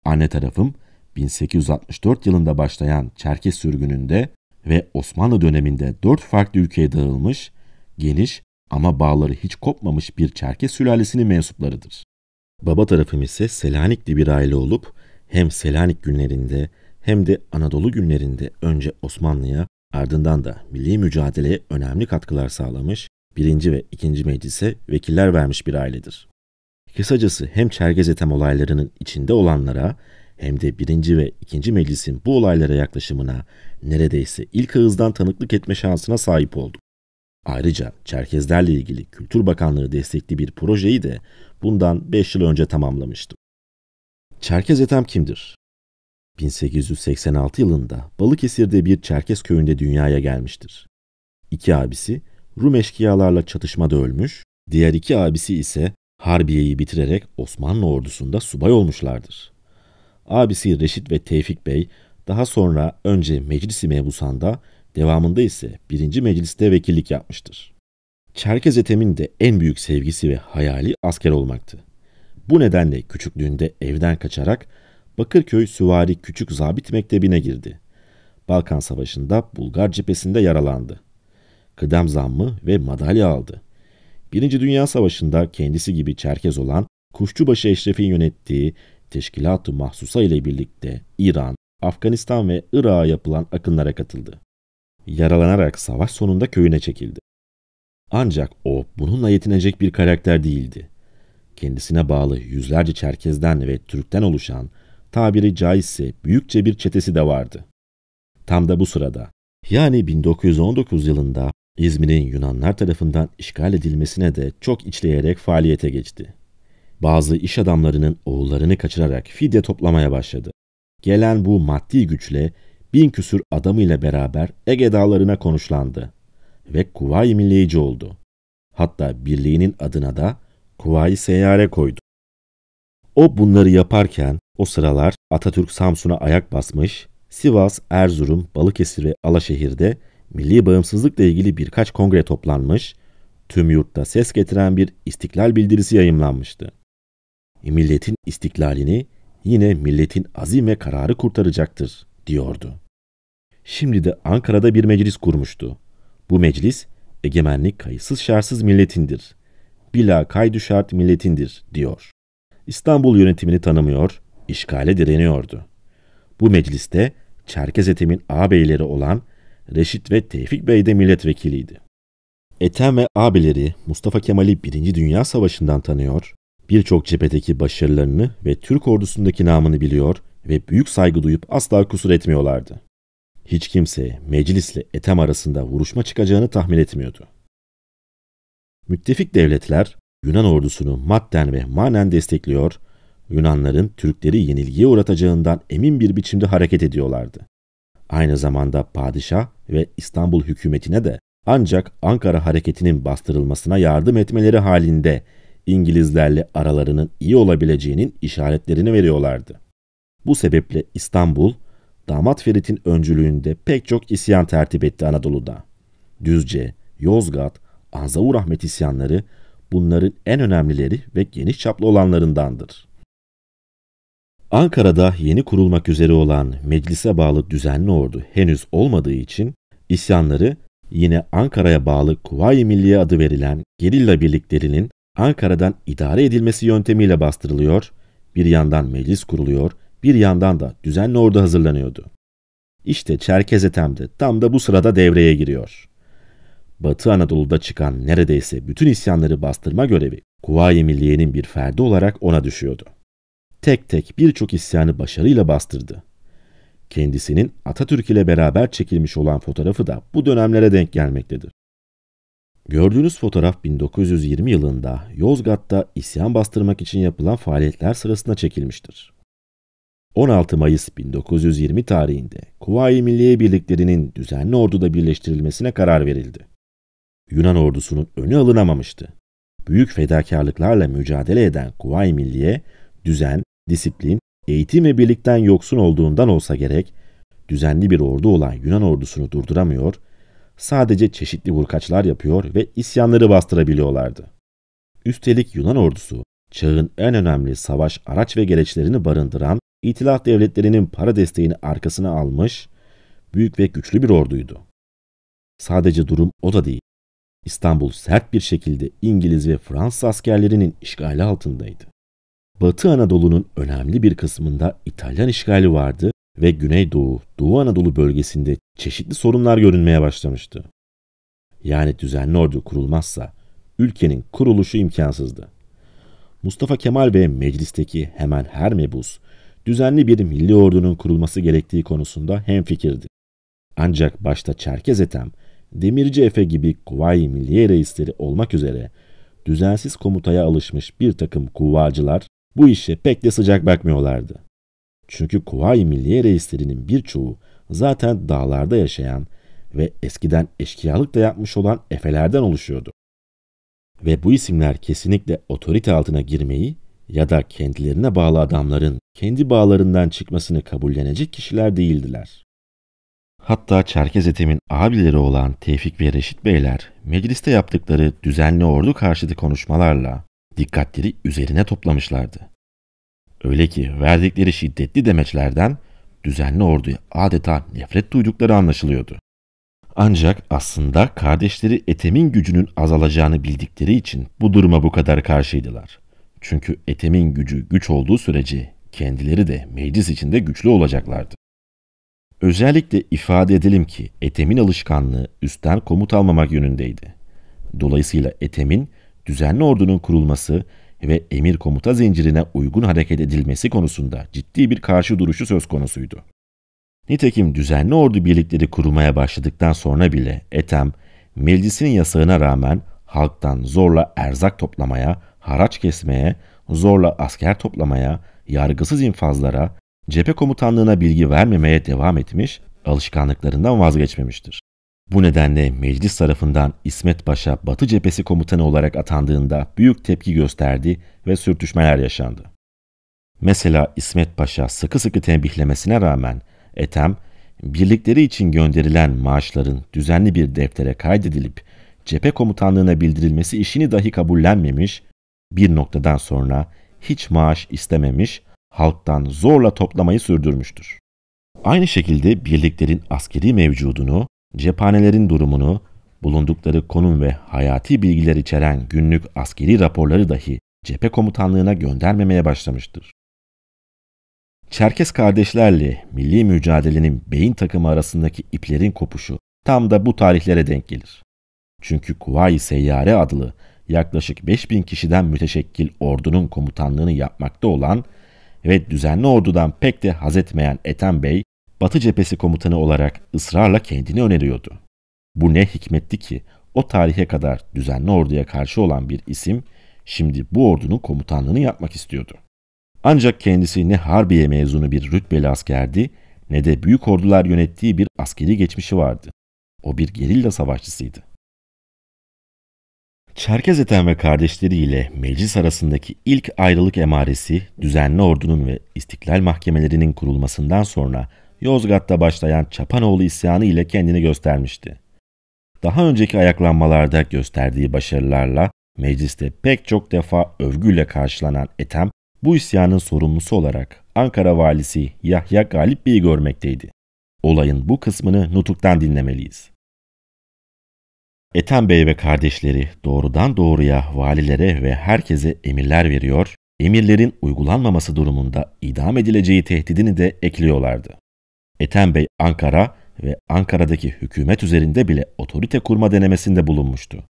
Anne tarafım 1864 yılında başlayan Çerkez sürgününde ve Osmanlı döneminde dört farklı ülkeye dağılmış, geniş ama bağları hiç kopmamış bir Çerkes sülalesinin mensuplarıdır. Baba tarafım ise Selanikli bir aile olup hem Selanik günlerinde hem de Anadolu günlerinde önce Osmanlı'ya ardından da milli mücadeleye önemli katkılar sağlamış, birinci ve ikinci meclise vekiller vermiş bir ailedir. Kısacası hem Çergez Etem olaylarının içinde olanlara hem de birinci ve ikinci meclisin bu olaylara yaklaşımına neredeyse ilk ağızdan tanıklık etme şansına sahip olduk. Ayrıca Çerkezlerle ilgili Kültür Bakanlığı destekli bir projeyi de bundan 5 yıl önce tamamlamıştım. Çerkez etem kimdir? 1886 yılında Balıkesir'de bir Çerkez köyünde dünyaya gelmiştir. İki abisi Rum eşkıyalarla çatışmada ölmüş, diğer iki abisi ise Harbiye'yi bitirerek Osmanlı ordusunda subay olmuşlardır abisi Reşit ve Tevfik Bey daha sonra önce Meclisi Mebusan'da devamında ise birinci Meclis'te vekillik yapmıştır. Çerkez Ethem'in de en büyük sevgisi ve hayali asker olmaktı. Bu nedenle küçüklüğünde evden kaçarak Bakırköy Süvari Küçük Zabit Mektebi'ne girdi. Balkan Savaşı'nda Bulgar cephesinde yaralandı. Kıdem zammı ve madalya aldı. Birinci Dünya Savaşı'nda kendisi gibi Çerkez olan Kuşçubaşı Eşref'in yönettiği Teşkilat-ı Mahsusa ile birlikte İran, Afganistan ve Irak'a yapılan akınlara katıldı. Yaralanarak savaş sonunda köyüne çekildi. Ancak o bununla yetinecek bir karakter değildi. Kendisine bağlı yüzlerce Çerkez'den ve Türk'ten oluşan tabiri caizse büyükçe bir çetesi de vardı. Tam da bu sırada yani 1919 yılında İzmir'in Yunanlar tarafından işgal edilmesine de çok içleyerek faaliyete geçti bazı iş adamlarının oğullarını kaçırarak fidye toplamaya başladı. Gelen bu maddi güçle bin küsür adamıyla beraber Ege dağlarına konuşlandı ve Kuvayi Milliyici oldu. Hatta birliğinin adına da Kuvayi Seyyare koydu. O bunları yaparken o sıralar Atatürk Samsun'a ayak basmış, Sivas, Erzurum, Balıkesir ve Alaşehir'de milli bağımsızlıkla ilgili birkaç kongre toplanmış, tüm yurtta ses getiren bir istiklal bildirisi yayımlanmıştı milletin istiklalini yine milletin azime kararı kurtaracaktır diyordu. Şimdi de Ankara'da bir meclis kurmuştu. Bu meclis egemenlik kayıtsız şartsız milletindir. Bila kaydu şart milletindir diyor. İstanbul yönetimini tanımıyor, işgale direniyordu. Bu mecliste Çerkez Etem'in ağabeyleri olan Reşit ve Tevfik Bey de milletvekiliydi. Etem ve ağabeyleri Mustafa Kemal'i Birinci Dünya Savaşı'ndan tanıyor, Birçok cephedeki başarılarını ve Türk ordusundaki namını biliyor ve büyük saygı duyup asla kusur etmiyorlardı. Hiç kimse meclisle etem arasında vuruşma çıkacağını tahmin etmiyordu. Müttefik devletler Yunan ordusunu madden ve manen destekliyor, Yunanların Türkleri yenilgiye uğratacağından emin bir biçimde hareket ediyorlardı. Aynı zamanda padişah ve İstanbul hükümetine de ancak Ankara hareketinin bastırılmasına yardım etmeleri halinde İngilizlerle aralarının iyi olabileceğinin işaretlerini veriyorlardı. Bu sebeple İstanbul, damat Ferit'in öncülüğünde pek çok isyan tertip etti Anadolu'da. Düzce, Yozgat, Anzavur Ahmet isyanları bunların en önemlileri ve geniş çaplı olanlarındandır. Ankara'da yeni kurulmak üzere olan meclise bağlı düzenli ordu henüz olmadığı için isyanları yine Ankara'ya bağlı Kuvayi Milliye adı verilen gerilla birliklerinin Ankara'dan idare edilmesi yöntemiyle bastırılıyor, bir yandan meclis kuruluyor, bir yandan da düzenli ordu hazırlanıyordu. İşte Çerkez Ethem de tam da bu sırada devreye giriyor. Batı Anadolu'da çıkan neredeyse bütün isyanları bastırma görevi Kuvayi Milliye'nin bir ferdi olarak ona düşüyordu. Tek tek birçok isyanı başarıyla bastırdı. Kendisinin Atatürk ile beraber çekilmiş olan fotoğrafı da bu dönemlere denk gelmektedir. Gördüğünüz fotoğraf 1920 yılında Yozgat'ta isyan bastırmak için yapılan faaliyetler sırasında çekilmiştir. 16 Mayıs 1920 tarihinde Kuvayi Milliye Birliklerinin düzenli orduda birleştirilmesine karar verildi. Yunan ordusunun önü alınamamıştı. Büyük fedakarlıklarla mücadele eden Kuvayi Milliye, düzen, disiplin, eğitim ve birlikten yoksun olduğundan olsa gerek, düzenli bir ordu olan Yunan ordusunu durduramıyor, sadece çeşitli vurkaçlar yapıyor ve isyanları bastırabiliyorlardı. Üstelik Yunan ordusu, çağın en önemli savaş araç ve gereçlerini barındıran İtilaf devletlerinin para desteğini arkasına almış, büyük ve güçlü bir orduydu. Sadece durum o da değil. İstanbul sert bir şekilde İngiliz ve Fransız askerlerinin işgali altındaydı. Batı Anadolu'nun önemli bir kısmında İtalyan işgali vardı ve Güneydoğu, Doğu Anadolu bölgesinde çeşitli sorunlar görünmeye başlamıştı. Yani düzenli ordu kurulmazsa ülkenin kuruluşu imkansızdı. Mustafa Kemal ve meclisteki hemen her mebus düzenli bir milli ordunun kurulması gerektiği konusunda hemfikirdi. Ancak başta Çerkez Etem, Demirci Efe gibi Kuvayi Milliye reisleri olmak üzere düzensiz komutaya alışmış bir takım kuvvacılar bu işe pek de sıcak bakmıyorlardı. Çünkü Kuvayi Milliye reislerinin birçoğu zaten dağlarda yaşayan ve eskiden eşkıyalık da yapmış olan efelerden oluşuyordu. Ve bu isimler kesinlikle otorite altına girmeyi ya da kendilerine bağlı adamların kendi bağlarından çıkmasını kabullenecek kişiler değildiler. Hatta Çerkez Etem'in abileri olan Tevfik ve Reşit Beyler mecliste yaptıkları düzenli ordu karşıtı konuşmalarla dikkatleri üzerine toplamışlardı. Öyle ki verdikleri şiddetli demeçlerden düzenli orduya adeta nefret duydukları anlaşılıyordu. Ancak aslında kardeşleri Etem'in gücünün azalacağını bildikleri için bu duruma bu kadar karşıydılar. Çünkü Etem'in gücü güç olduğu sürece kendileri de meclis içinde güçlü olacaklardı. Özellikle ifade edelim ki Etem'in alışkanlığı üstten komut almamak yönündeydi. Dolayısıyla Etem'in düzenli ordunun kurulması ve emir komuta zincirine uygun hareket edilmesi konusunda ciddi bir karşı duruşu söz konusuydu. Nitekim düzenli ordu birlikleri kurulmaya başladıktan sonra bile Etem, meclisin yasağına rağmen halktan zorla erzak toplamaya, haraç kesmeye, zorla asker toplamaya, yargısız infazlara, cephe komutanlığına bilgi vermemeye devam etmiş, alışkanlıklarından vazgeçmemiştir. Bu nedenle meclis tarafından İsmet Paşa Batı Cephesi Komutanı olarak atandığında büyük tepki gösterdi ve sürtüşmeler yaşandı. Mesela İsmet Paşa sıkı sıkı tembihlemesine rağmen Etem, birlikleri için gönderilen maaşların düzenli bir deftere kaydedilip cephe komutanlığına bildirilmesi işini dahi kabullenmemiş, bir noktadan sonra hiç maaş istememiş, halktan zorla toplamayı sürdürmüştür. Aynı şekilde birliklerin askeri mevcudunu cephanelerin durumunu, bulundukları konum ve hayati bilgiler içeren günlük askeri raporları dahi cephe komutanlığına göndermemeye başlamıştır. Çerkes kardeşlerle milli mücadelenin beyin takımı arasındaki iplerin kopuşu tam da bu tarihlere denk gelir. Çünkü Kuvayi Seyyare adlı yaklaşık 5000 kişiden müteşekkil ordunun komutanlığını yapmakta olan ve düzenli ordudan pek de haz etmeyen Ethem Bey Batı cephesi komutanı olarak ısrarla kendini öneriyordu. Bu ne hikmetti ki o tarihe kadar düzenli orduya karşı olan bir isim şimdi bu ordunun komutanlığını yapmak istiyordu. Ancak kendisi ne harbiye mezunu bir rütbeli askerdi ne de büyük ordular yönettiği bir askeri geçmişi vardı. O bir gerilla savaşçısıydı. Çerkez Eten ve kardeşleriyle meclis arasındaki ilk ayrılık emaresi düzenli ordunun ve istiklal mahkemelerinin kurulmasından sonra Yozgat'ta başlayan Çapanoğlu isyanı ile kendini göstermişti. Daha önceki ayaklanmalarda gösterdiği başarılarla mecliste pek çok defa övgüyle karşılanan Etem, bu isyanın sorumlusu olarak Ankara valisi Yahya Galip Bey'i görmekteydi. Olayın bu kısmını Nutuk'tan dinlemeliyiz. Ethem Bey ve kardeşleri doğrudan doğruya valilere ve herkese emirler veriyor, emirlerin uygulanmaması durumunda idam edileceği tehdidini de ekliyorlardı. Ethem Bey Ankara ve Ankara'daki hükümet üzerinde bile otorite kurma denemesinde bulunmuştu.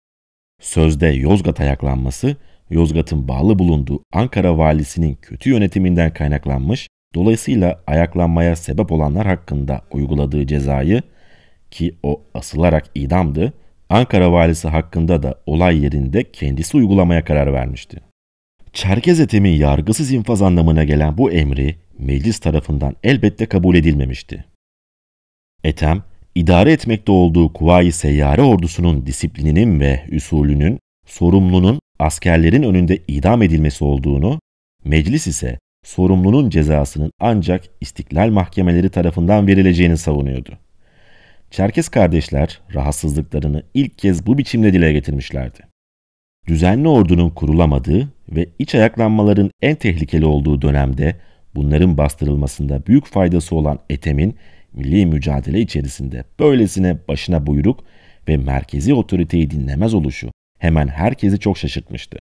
Sözde Yozgat ayaklanması, Yozgat'ın bağlı bulunduğu Ankara valisinin kötü yönetiminden kaynaklanmış, dolayısıyla ayaklanmaya sebep olanlar hakkında uyguladığı cezayı, ki o asılarak idamdı, Ankara valisi hakkında da olay yerinde kendisi uygulamaya karar vermişti. Çerkez etemin yargısız infaz anlamına gelen bu emri meclis tarafından elbette kabul edilmemişti. Etem, idare etmekte olduğu Kuvayi Seyyare ordusunun disiplininin ve usulünün sorumlunun askerlerin önünde idam edilmesi olduğunu, meclis ise sorumlunun cezasının ancak istiklal mahkemeleri tarafından verileceğini savunuyordu. Çerkes kardeşler rahatsızlıklarını ilk kez bu biçimde dile getirmişlerdi. Düzenli ordunun kurulamadığı ve iç ayaklanmaların en tehlikeli olduğu dönemde bunların bastırılmasında büyük faydası olan Etem'in milli mücadele içerisinde böylesine başına buyruk ve merkezi otoriteyi dinlemez oluşu hemen herkesi çok şaşırtmıştı.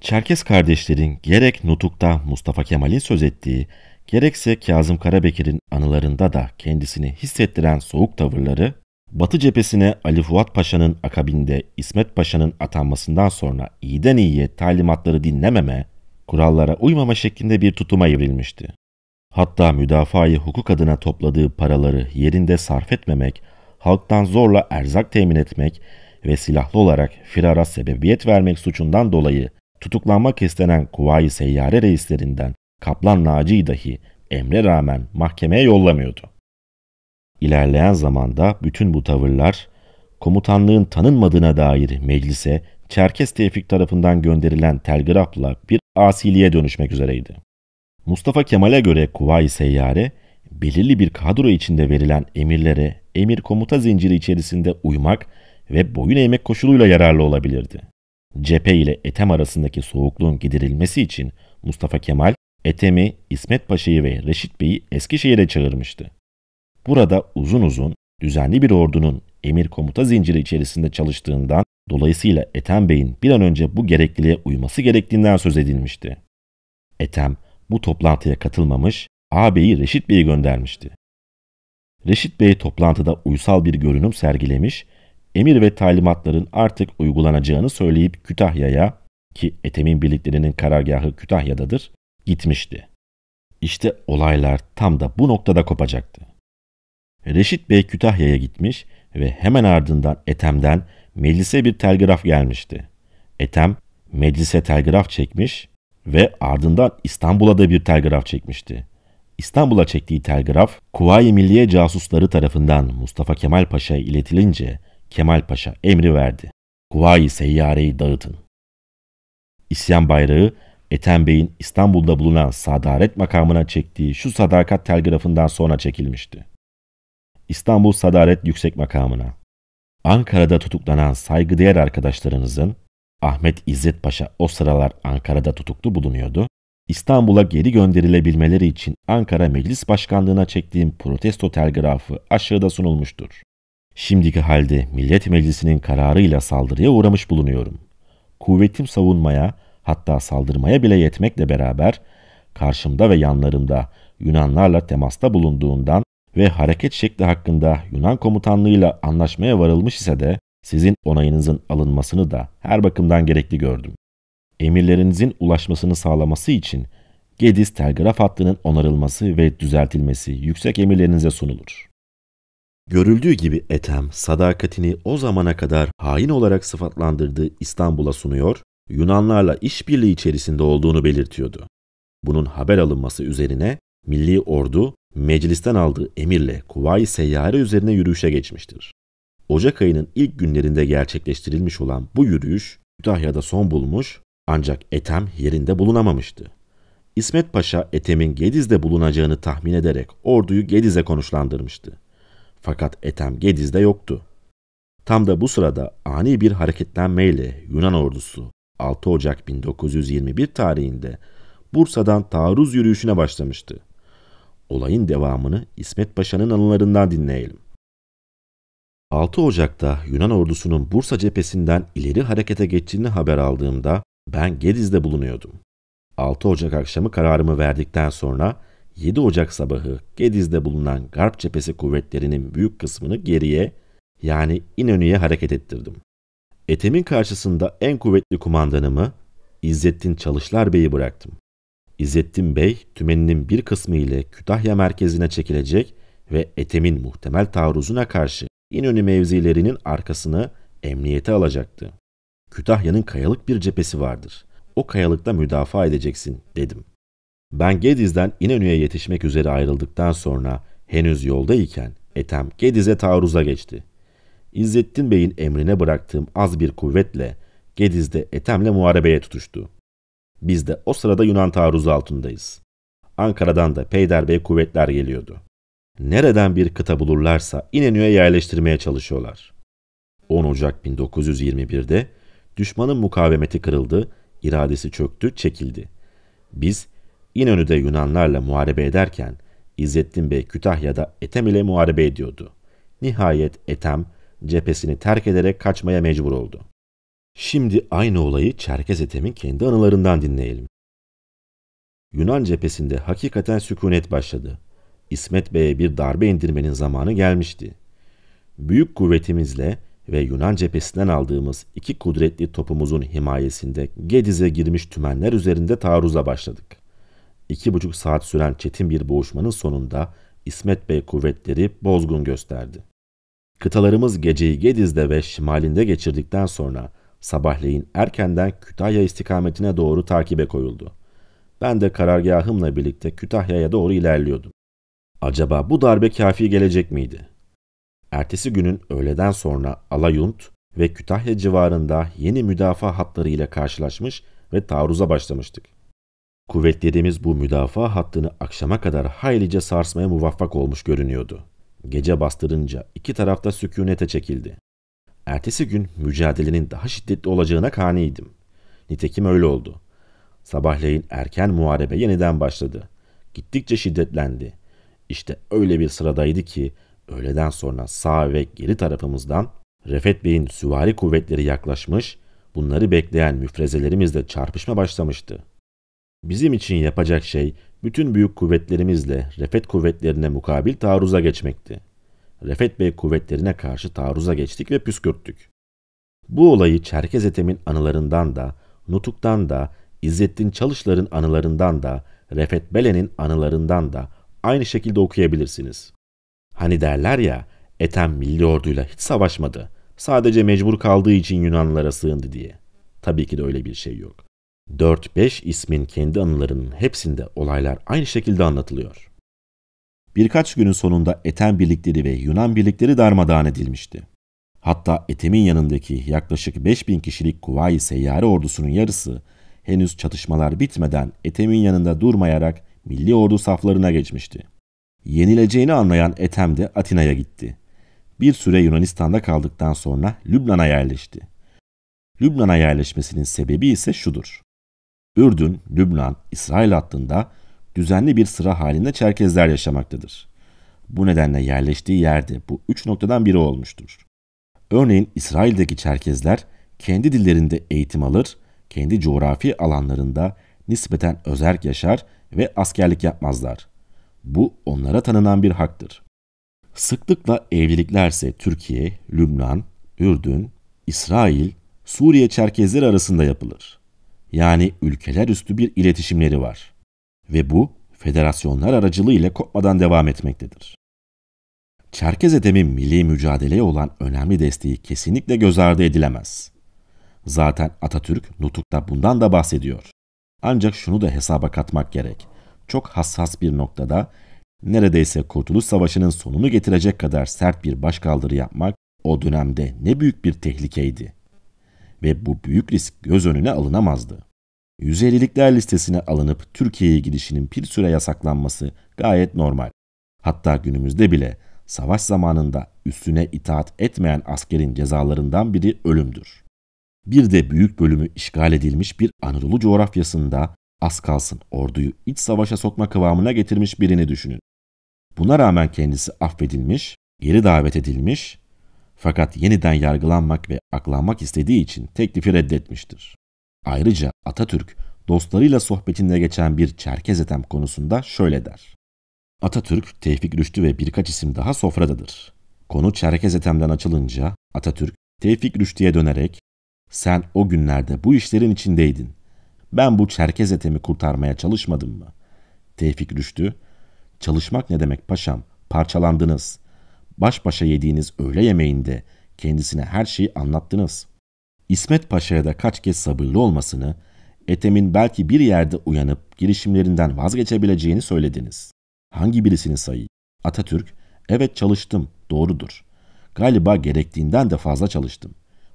Çerkes kardeşlerin gerek Nutuk'ta Mustafa Kemal'in söz ettiği, gerekse Kazım Karabekir'in anılarında da kendisini hissettiren soğuk tavırları, Batı cephesine Ali Fuat Paşa'nın akabinde İsmet Paşa'nın atanmasından sonra iyiden iyiye talimatları dinlememe, kurallara uymama şeklinde bir tutuma evrilmişti. Hatta müdafaa-i hukuk adına topladığı paraları yerinde sarf etmemek, halktan zorla erzak temin etmek ve silahlı olarak firara sebebiyet vermek suçundan dolayı tutuklanmak istenen Kuvayi Seyyare reislerinden Kaplan Naci'yi dahi emre rağmen mahkemeye yollamıyordu. İlerleyen zamanda bütün bu tavırlar komutanlığın tanınmadığına dair meclise Çerkes Tevfik tarafından gönderilen telgrafla bir asiliye dönüşmek üzereydi. Mustafa Kemal'e göre Kuvayi Seyyare, belirli bir kadro içinde verilen emirlere emir komuta zinciri içerisinde uymak ve boyun eğmek koşuluyla yararlı olabilirdi. Cephe ile Etem arasındaki soğukluğun giderilmesi için Mustafa Kemal, Etem'i, İsmet Paşa'yı ve Reşit Bey'i Eskişehir'e çağırmıştı. Burada uzun uzun düzenli bir ordunun emir komuta zinciri içerisinde çalıştığından Dolayısıyla Ethem Bey'in bir an önce bu gerekliliğe uyması gerektiğinden söz edilmişti. Ethem bu toplantıya katılmamış, ağabeyi Reşit Bey'i göndermişti. Reşit Bey toplantıda uysal bir görünüm sergilemiş, emir ve talimatların artık uygulanacağını söyleyip Kütahya'ya ki Ethem'in birliklerinin karargahı Kütahya'dadır, gitmişti. İşte olaylar tam da bu noktada kopacaktı. Reşit Bey Kütahya'ya gitmiş ve hemen ardından Ethem'den meclise bir telgraf gelmişti. Etem meclise telgraf çekmiş ve ardından İstanbul'a da bir telgraf çekmişti. İstanbul'a çektiği telgraf Kuvayi Milliye casusları tarafından Mustafa Kemal Paşa'ya iletilince Kemal Paşa emri verdi. Kuvayi Seyyare'yi dağıtın. İsyan bayrağı Ethem Bey'in İstanbul'da bulunan sadaret makamına çektiği şu sadakat telgrafından sonra çekilmişti. İstanbul Sadaret Yüksek Makamına Ankara'da tutuklanan saygıdeğer arkadaşlarınızın Ahmet İzzet Paşa o sıralar Ankara'da tutuklu bulunuyordu. İstanbul'a geri gönderilebilmeleri için Ankara Meclis Başkanlığı'na çektiğim protesto telgrafı aşağıda sunulmuştur. Şimdiki halde Millet Meclisi'nin kararıyla saldırıya uğramış bulunuyorum. Kuvvetim savunmaya hatta saldırmaya bile yetmekle beraber karşımda ve yanlarımda Yunanlarla temasta bulunduğundan ve hareket şekli hakkında Yunan komutanlığıyla anlaşmaya varılmış ise de sizin onayınızın alınmasını da her bakımdan gerekli gördüm. Emirlerinizin ulaşmasını sağlaması için Gediz telgraf hattının onarılması ve düzeltilmesi yüksek emirlerinize sunulur. Görüldüğü gibi Etem sadakatini o zamana kadar hain olarak sıfatlandırdığı İstanbul'a sunuyor, Yunanlarla işbirliği içerisinde olduğunu belirtiyordu. Bunun haber alınması üzerine Milli Ordu meclisten aldığı emirle Kuvayi Seyyare üzerine yürüyüşe geçmiştir. Ocak ayının ilk günlerinde gerçekleştirilmiş olan bu yürüyüş Kütahya'da son bulmuş ancak Etem yerinde bulunamamıştı. İsmet Paşa Etem'in Gediz'de bulunacağını tahmin ederek orduyu Gediz'e konuşlandırmıştı. Fakat Etem Gediz'de yoktu. Tam da bu sırada ani bir hareketlenmeyle Yunan ordusu 6 Ocak 1921 tarihinde Bursa'dan taarruz yürüyüşüne başlamıştı. Olayın devamını İsmet Paşa'nın anılarından dinleyelim. 6 Ocak'ta Yunan ordusunun Bursa cephesinden ileri harekete geçtiğini haber aldığımda ben Gediz'de bulunuyordum. 6 Ocak akşamı kararımı verdikten sonra 7 Ocak sabahı Gediz'de bulunan Garp cephesi kuvvetlerinin büyük kısmını geriye yani İnönü'ye hareket ettirdim. Etemin karşısında en kuvvetli kumandanımı İzzettin Çalışlar Bey'i bıraktım. İzzettin Bey tümeninin bir kısmı ile Kütahya merkezine çekilecek ve Etem'in muhtemel taarruzuna karşı İnönü mevzilerinin arkasını emniyete alacaktı. Kütahya'nın kayalık bir cephesi vardır. O kayalıkta müdafaa edeceksin dedim. Ben Gediz'den İnönü'ye yetişmek üzere ayrıldıktan sonra henüz yoldayken Etem Gediz'e taarruza geçti. İzzettin Bey'in emrine bıraktığım az bir kuvvetle Gediz'de Etem'le muharebeye tutuştu. Biz de o sırada Yunan taarruzu altındayız. Ankara'dan da peyderbey kuvvetler geliyordu. Nereden bir kıta bulurlarsa İnönü'ye yerleştirmeye çalışıyorlar. 10 Ocak 1921'de düşmanın mukavemeti kırıldı, iradesi çöktü, çekildi. Biz İnönü'de Yunanlarla muharebe ederken İzzettin Bey Kütahya'da Etem ile muharebe ediyordu. Nihayet Etem cephesini terk ederek kaçmaya mecbur oldu. Şimdi aynı olayı Çerkez Ethem'in kendi anılarından dinleyelim. Yunan cephesinde hakikaten sükunet başladı. İsmet Bey'e bir darbe indirmenin zamanı gelmişti. Büyük kuvvetimizle ve Yunan cephesinden aldığımız iki kudretli topumuzun himayesinde Gediz'e girmiş tümenler üzerinde taarruza başladık. İki buçuk saat süren çetin bir boğuşmanın sonunda İsmet Bey kuvvetleri bozgun gösterdi. Kıtalarımız geceyi Gediz'de ve şimalinde geçirdikten sonra sabahleyin erkenden Kütahya istikametine doğru takibe koyuldu. Ben de karargahımla birlikte Kütahya'ya doğru ilerliyordum. Acaba bu darbe kafi gelecek miydi? Ertesi günün öğleden sonra Alayunt ve Kütahya civarında yeni müdafaa hatları ile karşılaşmış ve taarruza başlamıştık. Kuvvetlerimiz bu müdafaa hattını akşama kadar haylice sarsmaya muvaffak olmuş görünüyordu. Gece bastırınca iki tarafta sükunete çekildi. Ertesi gün mücadelenin daha şiddetli olacağına kaniydim. Nitekim öyle oldu. Sabahleyin erken muharebe yeniden başladı. Gittikçe şiddetlendi. İşte öyle bir sıradaydı ki öğleden sonra sağ ve geri tarafımızdan Refet Bey'in süvari kuvvetleri yaklaşmış, bunları bekleyen müfrezelerimizle çarpışma başlamıştı. Bizim için yapacak şey bütün büyük kuvvetlerimizle Refet kuvvetlerine mukabil taarruza geçmekti. Refet Bey kuvvetlerine karşı taarruza geçtik ve püskürttük. Bu olayı Çerkez Etem'in anılarından da, Nutuk'tan da, İzzettin Çalışlar'ın anılarından da, Refet Belen'in anılarından da aynı şekilde okuyabilirsiniz. Hani derler ya, Etem milli orduyla hiç savaşmadı. Sadece mecbur kaldığı için Yunanlılara sığındı diye. Tabii ki de öyle bir şey yok. 4-5 ismin kendi anılarının hepsinde olaylar aynı şekilde anlatılıyor birkaç günün sonunda Eten birlikleri ve Yunan birlikleri darmadağın edilmişti. Hatta Etem'in yanındaki yaklaşık 5000 kişilik Kuvayi Seyyare ordusunun yarısı henüz çatışmalar bitmeden Etem'in yanında durmayarak milli ordu saflarına geçmişti. Yenileceğini anlayan Etem de Atina'ya gitti. Bir süre Yunanistan'da kaldıktan sonra Lübnan'a yerleşti. Lübnan'a yerleşmesinin sebebi ise şudur. Ürdün, Lübnan, İsrail hattında düzenli bir sıra halinde Çerkezler yaşamaktadır. Bu nedenle yerleştiği yerde bu üç noktadan biri olmuştur. Örneğin İsrail'deki Çerkezler kendi dillerinde eğitim alır, kendi coğrafi alanlarında nispeten özerk yaşar ve askerlik yapmazlar. Bu onlara tanınan bir haktır. Sıklıkla evliliklerse Türkiye, Lübnan, Ürdün, İsrail, Suriye Çerkezleri arasında yapılır. Yani ülkeler üstü bir iletişimleri var ve bu federasyonlar aracılığıyla kopmadan devam etmektedir. Çerkez edemi milli mücadeleye olan önemli desteği kesinlikle göz ardı edilemez. Zaten Atatürk nutukta bundan da bahsediyor. Ancak şunu da hesaba katmak gerek. Çok hassas bir noktada neredeyse Kurtuluş Savaşı'nın sonunu getirecek kadar sert bir başkaldırı yapmak o dönemde ne büyük bir tehlikeydi. Ve bu büyük risk göz önüne alınamazdı. 150'likler listesine alınıp Türkiye'ye gidişinin bir süre yasaklanması gayet normal. Hatta günümüzde bile savaş zamanında üstüne itaat etmeyen askerin cezalarından biri ölümdür. Bir de büyük bölümü işgal edilmiş bir Anadolu coğrafyasında az kalsın orduyu iç savaşa sokma kıvamına getirmiş birini düşünün. Buna rağmen kendisi affedilmiş, geri davet edilmiş fakat yeniden yargılanmak ve aklanmak istediği için teklifi reddetmiştir. Ayrıca Atatürk dostlarıyla sohbetinde geçen bir Çerkez etem konusunda şöyle der. Atatürk, Tevfik Rüştü ve birkaç isim daha sofradadır. Konu Çerkez etemden açılınca Atatürk, Tevfik Rüştü'ye dönerek sen o günlerde bu işlerin içindeydin. Ben bu Çerkez etemi kurtarmaya çalışmadım mı? Tevfik Rüştü, çalışmak ne demek paşam, parçalandınız. Baş başa yediğiniz öğle yemeğinde kendisine her şeyi anlattınız.'' İsmet Paşa'ya da kaç kez sabırlı olmasını, Ethem'in belki bir yerde uyanıp girişimlerinden vazgeçebileceğini söylediniz. Hangi birisini sayayım? Atatürk, evet çalıştım, doğrudur. Galiba gerektiğinden de fazla çalıştım.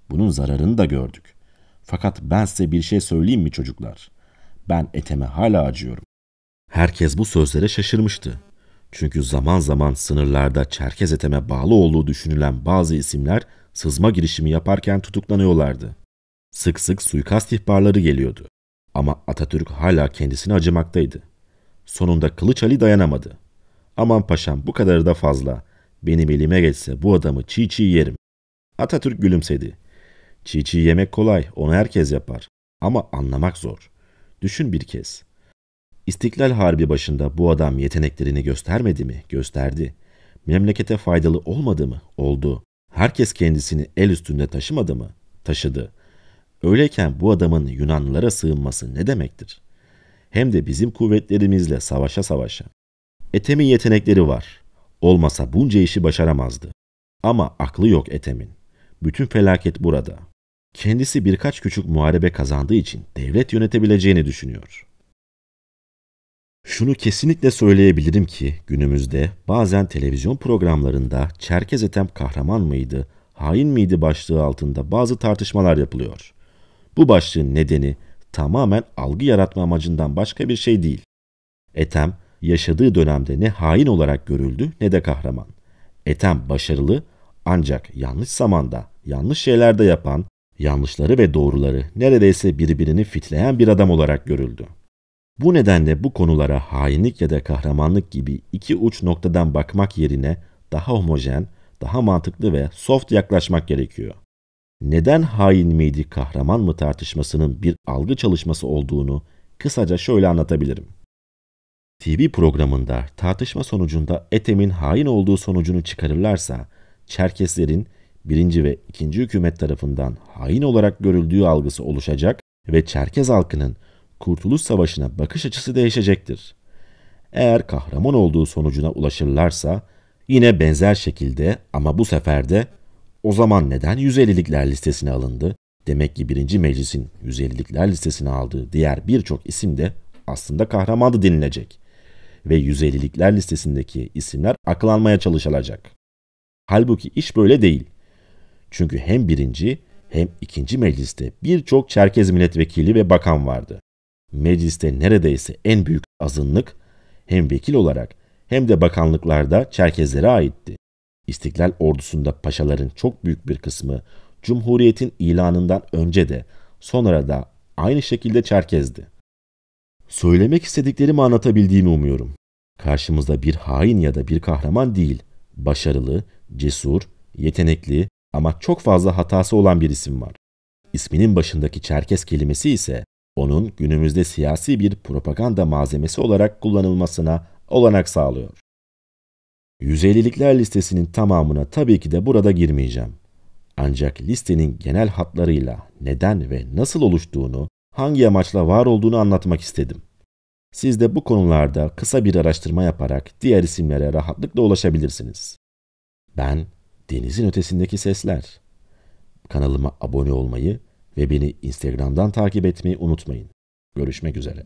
Bunun zararını da gördük. Fakat ben size bir şey söyleyeyim mi çocuklar? Ben Ethem'e hala acıyorum. Herkes bu sözlere şaşırmıştı. Çünkü zaman zaman sınırlarda Çerkez Ethem'e bağlı olduğu düşünülen bazı isimler sızma girişimi yaparken tutuklanıyorlardı. Sık sık suikast ihbarları geliyordu. Ama Atatürk hala kendisini acımaktaydı. Sonunda Kılıç Ali dayanamadı. Aman paşam bu kadarı da fazla. Benim elime geçse bu adamı çiğ çiğ yerim. Atatürk gülümsedi. Çiğ çiğ yemek kolay, onu herkes yapar. Ama anlamak zor. Düşün bir kez. İstiklal Harbi başında bu adam yeteneklerini göstermedi mi? Gösterdi. Memlekete faydalı olmadı mı? Oldu. Herkes kendisini el üstünde taşımadı mı? Taşıdı. Öyleyken bu adamın Yunanlılara sığınması ne demektir? Hem de bizim kuvvetlerimizle savaşa savaşa. E, Etem'in yetenekleri var. Olmasa bunca işi başaramazdı. Ama aklı yok Etem'in. Bütün felaket burada. Kendisi birkaç küçük muharebe kazandığı için devlet yönetebileceğini düşünüyor. Şunu kesinlikle söyleyebilirim ki günümüzde bazen televizyon programlarında Çerkez Etem kahraman mıydı, hain miydi başlığı altında bazı tartışmalar yapılıyor. Bu başlığın nedeni tamamen algı yaratma amacından başka bir şey değil. Etem yaşadığı dönemde ne hain olarak görüldü ne de kahraman. Etem başarılı ancak yanlış zamanda yanlış şeylerde yapan, yanlışları ve doğruları neredeyse birbirini fitleyen bir adam olarak görüldü. Bu nedenle bu konulara hainlik ya da kahramanlık gibi iki uç noktadan bakmak yerine daha homojen, daha mantıklı ve soft yaklaşmak gerekiyor. Neden hain miydi, kahraman mı tartışmasının bir algı çalışması olduğunu kısaca şöyle anlatabilirim. TV programında tartışma sonucunda Etem'in hain olduğu sonucunu çıkarırlarsa, Çerkeslerin birinci ve ikinci hükümet tarafından hain olarak görüldüğü algısı oluşacak ve Çerkez halkının Kurtuluş Savaşı'na bakış açısı değişecektir. Eğer kahraman olduğu sonucuna ulaşırlarsa yine benzer şekilde ama bu sefer de o zaman neden 150'likler listesine alındı? Demek ki 1. Meclis'in 150'likler listesine aldığı diğer birçok isim de aslında kahramandı denilecek ve 150'likler listesindeki isimler akılanmaya çalışılacak. Halbuki iş böyle değil. Çünkü hem birinci hem ikinci mecliste birçok Çerkez milletvekili ve bakan vardı. Mecliste neredeyse en büyük azınlık hem vekil olarak hem de bakanlıklarda Çerkezlere aitti. İstiklal ordusunda paşaların çok büyük bir kısmı Cumhuriyet'in ilanından önce de sonra da aynı şekilde Çerkez'di. Söylemek istediklerimi anlatabildiğimi umuyorum. Karşımızda bir hain ya da bir kahraman değil, başarılı, cesur, yetenekli ama çok fazla hatası olan bir isim var. İsminin başındaki Çerkez kelimesi ise onun günümüzde siyasi bir propaganda malzemesi olarak kullanılmasına olanak sağlıyor. 150'likler listesinin tamamına tabii ki de burada girmeyeceğim. Ancak listenin genel hatlarıyla neden ve nasıl oluştuğunu, hangi amaçla var olduğunu anlatmak istedim. Siz de bu konularda kısa bir araştırma yaparak diğer isimlere rahatlıkla ulaşabilirsiniz. Ben Denizin Ötesindeki Sesler. Kanalıma abone olmayı ve beni Instagram'dan takip etmeyi unutmayın. Görüşmek üzere.